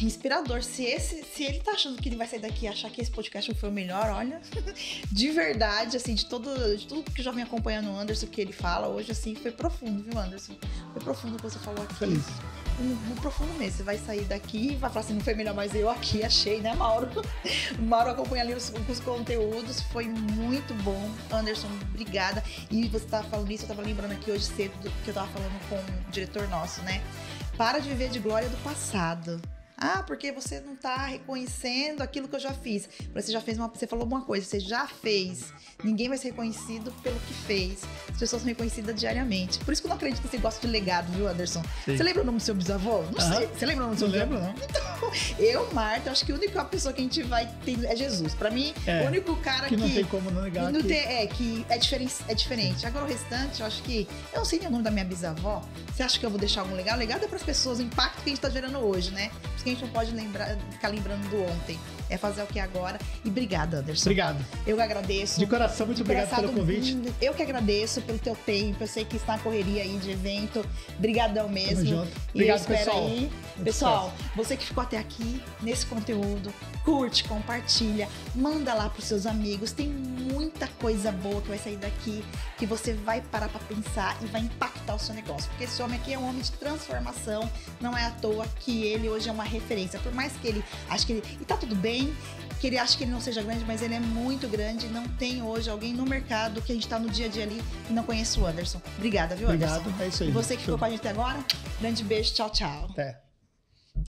A: inspirador. Se, esse, se ele tá achando que ele vai sair daqui e achar que esse podcast não foi o melhor, olha, [LAUGHS] de verdade, assim, de, todo, de tudo que já vem acompanhando o Anderson, que ele fala hoje, assim, foi profundo, viu, Anderson? Foi profundo o que você falou aqui. Feliz. Um, um profundo mesmo. Você vai sair daqui e vai falar assim, não foi melhor, mas eu aqui achei, né, Mauro? O [LAUGHS] Mauro acompanha ali os, os conteúdos, foi muito bom. Anderson, obrigada. E você tava falando isso, eu tava lembrando aqui hoje cedo do, que eu tava falando com o diretor nosso, né? Para de viver de glória do passado. Ah, porque você não está reconhecendo aquilo que eu já fiz. Você já fez uma, você falou alguma coisa, você já fez. Ninguém vai ser reconhecido pelo que fez. As pessoas são reconhecidas diariamente. Por isso que eu não acredito que você gosta de legado, viu, Anderson? Sim. Você lembra o nome do seu bisavô? Não sei. Você lembra o nome do seu não bisavô? Lembro, não. Então, eu, Marta, acho que a única pessoa que a gente vai ter é Jesus. Para mim, é, o único cara que, que não tem como não negar. Não Tem, é que é diferente, é diferente. Agora o restante, eu acho que eu não sei nem o nome da minha bisavó. Você acha que eu vou deixar algum legado? O legado é para as pessoas, o impacto que a gente está gerando hoje, né? Porque que a gente não pode lembrar, ficar lembrando do ontem. É fazer o que agora. E obrigada, Anderson. Obrigado. Eu agradeço. De coração, muito obrigado pelo convite. Eu que agradeço pelo teu tempo. Eu sei que está na correria aí de evento. Obrigadão mesmo. Tamo junto. Obrigado, pessoal. Aí. Pessoal, você que ficou até aqui nesse conteúdo, curte, compartilha, manda lá para os seus amigos. Tem muita coisa boa que vai sair daqui, que você vai parar para pensar e vai impactar o seu negócio. Porque esse homem aqui é um homem de transformação. Não é à toa que ele hoje é uma referência referência. Por mais que ele ache que ele. E tá tudo bem, que ele acha que ele não seja grande, mas ele é muito grande. Não tem hoje alguém no mercado que a gente está no dia a dia ali e não conhece o Anderson. Obrigada, viu, Anderson? Obrigado, é isso aí. E você que ficou com a gente até agora, grande beijo, tchau, tchau. Até.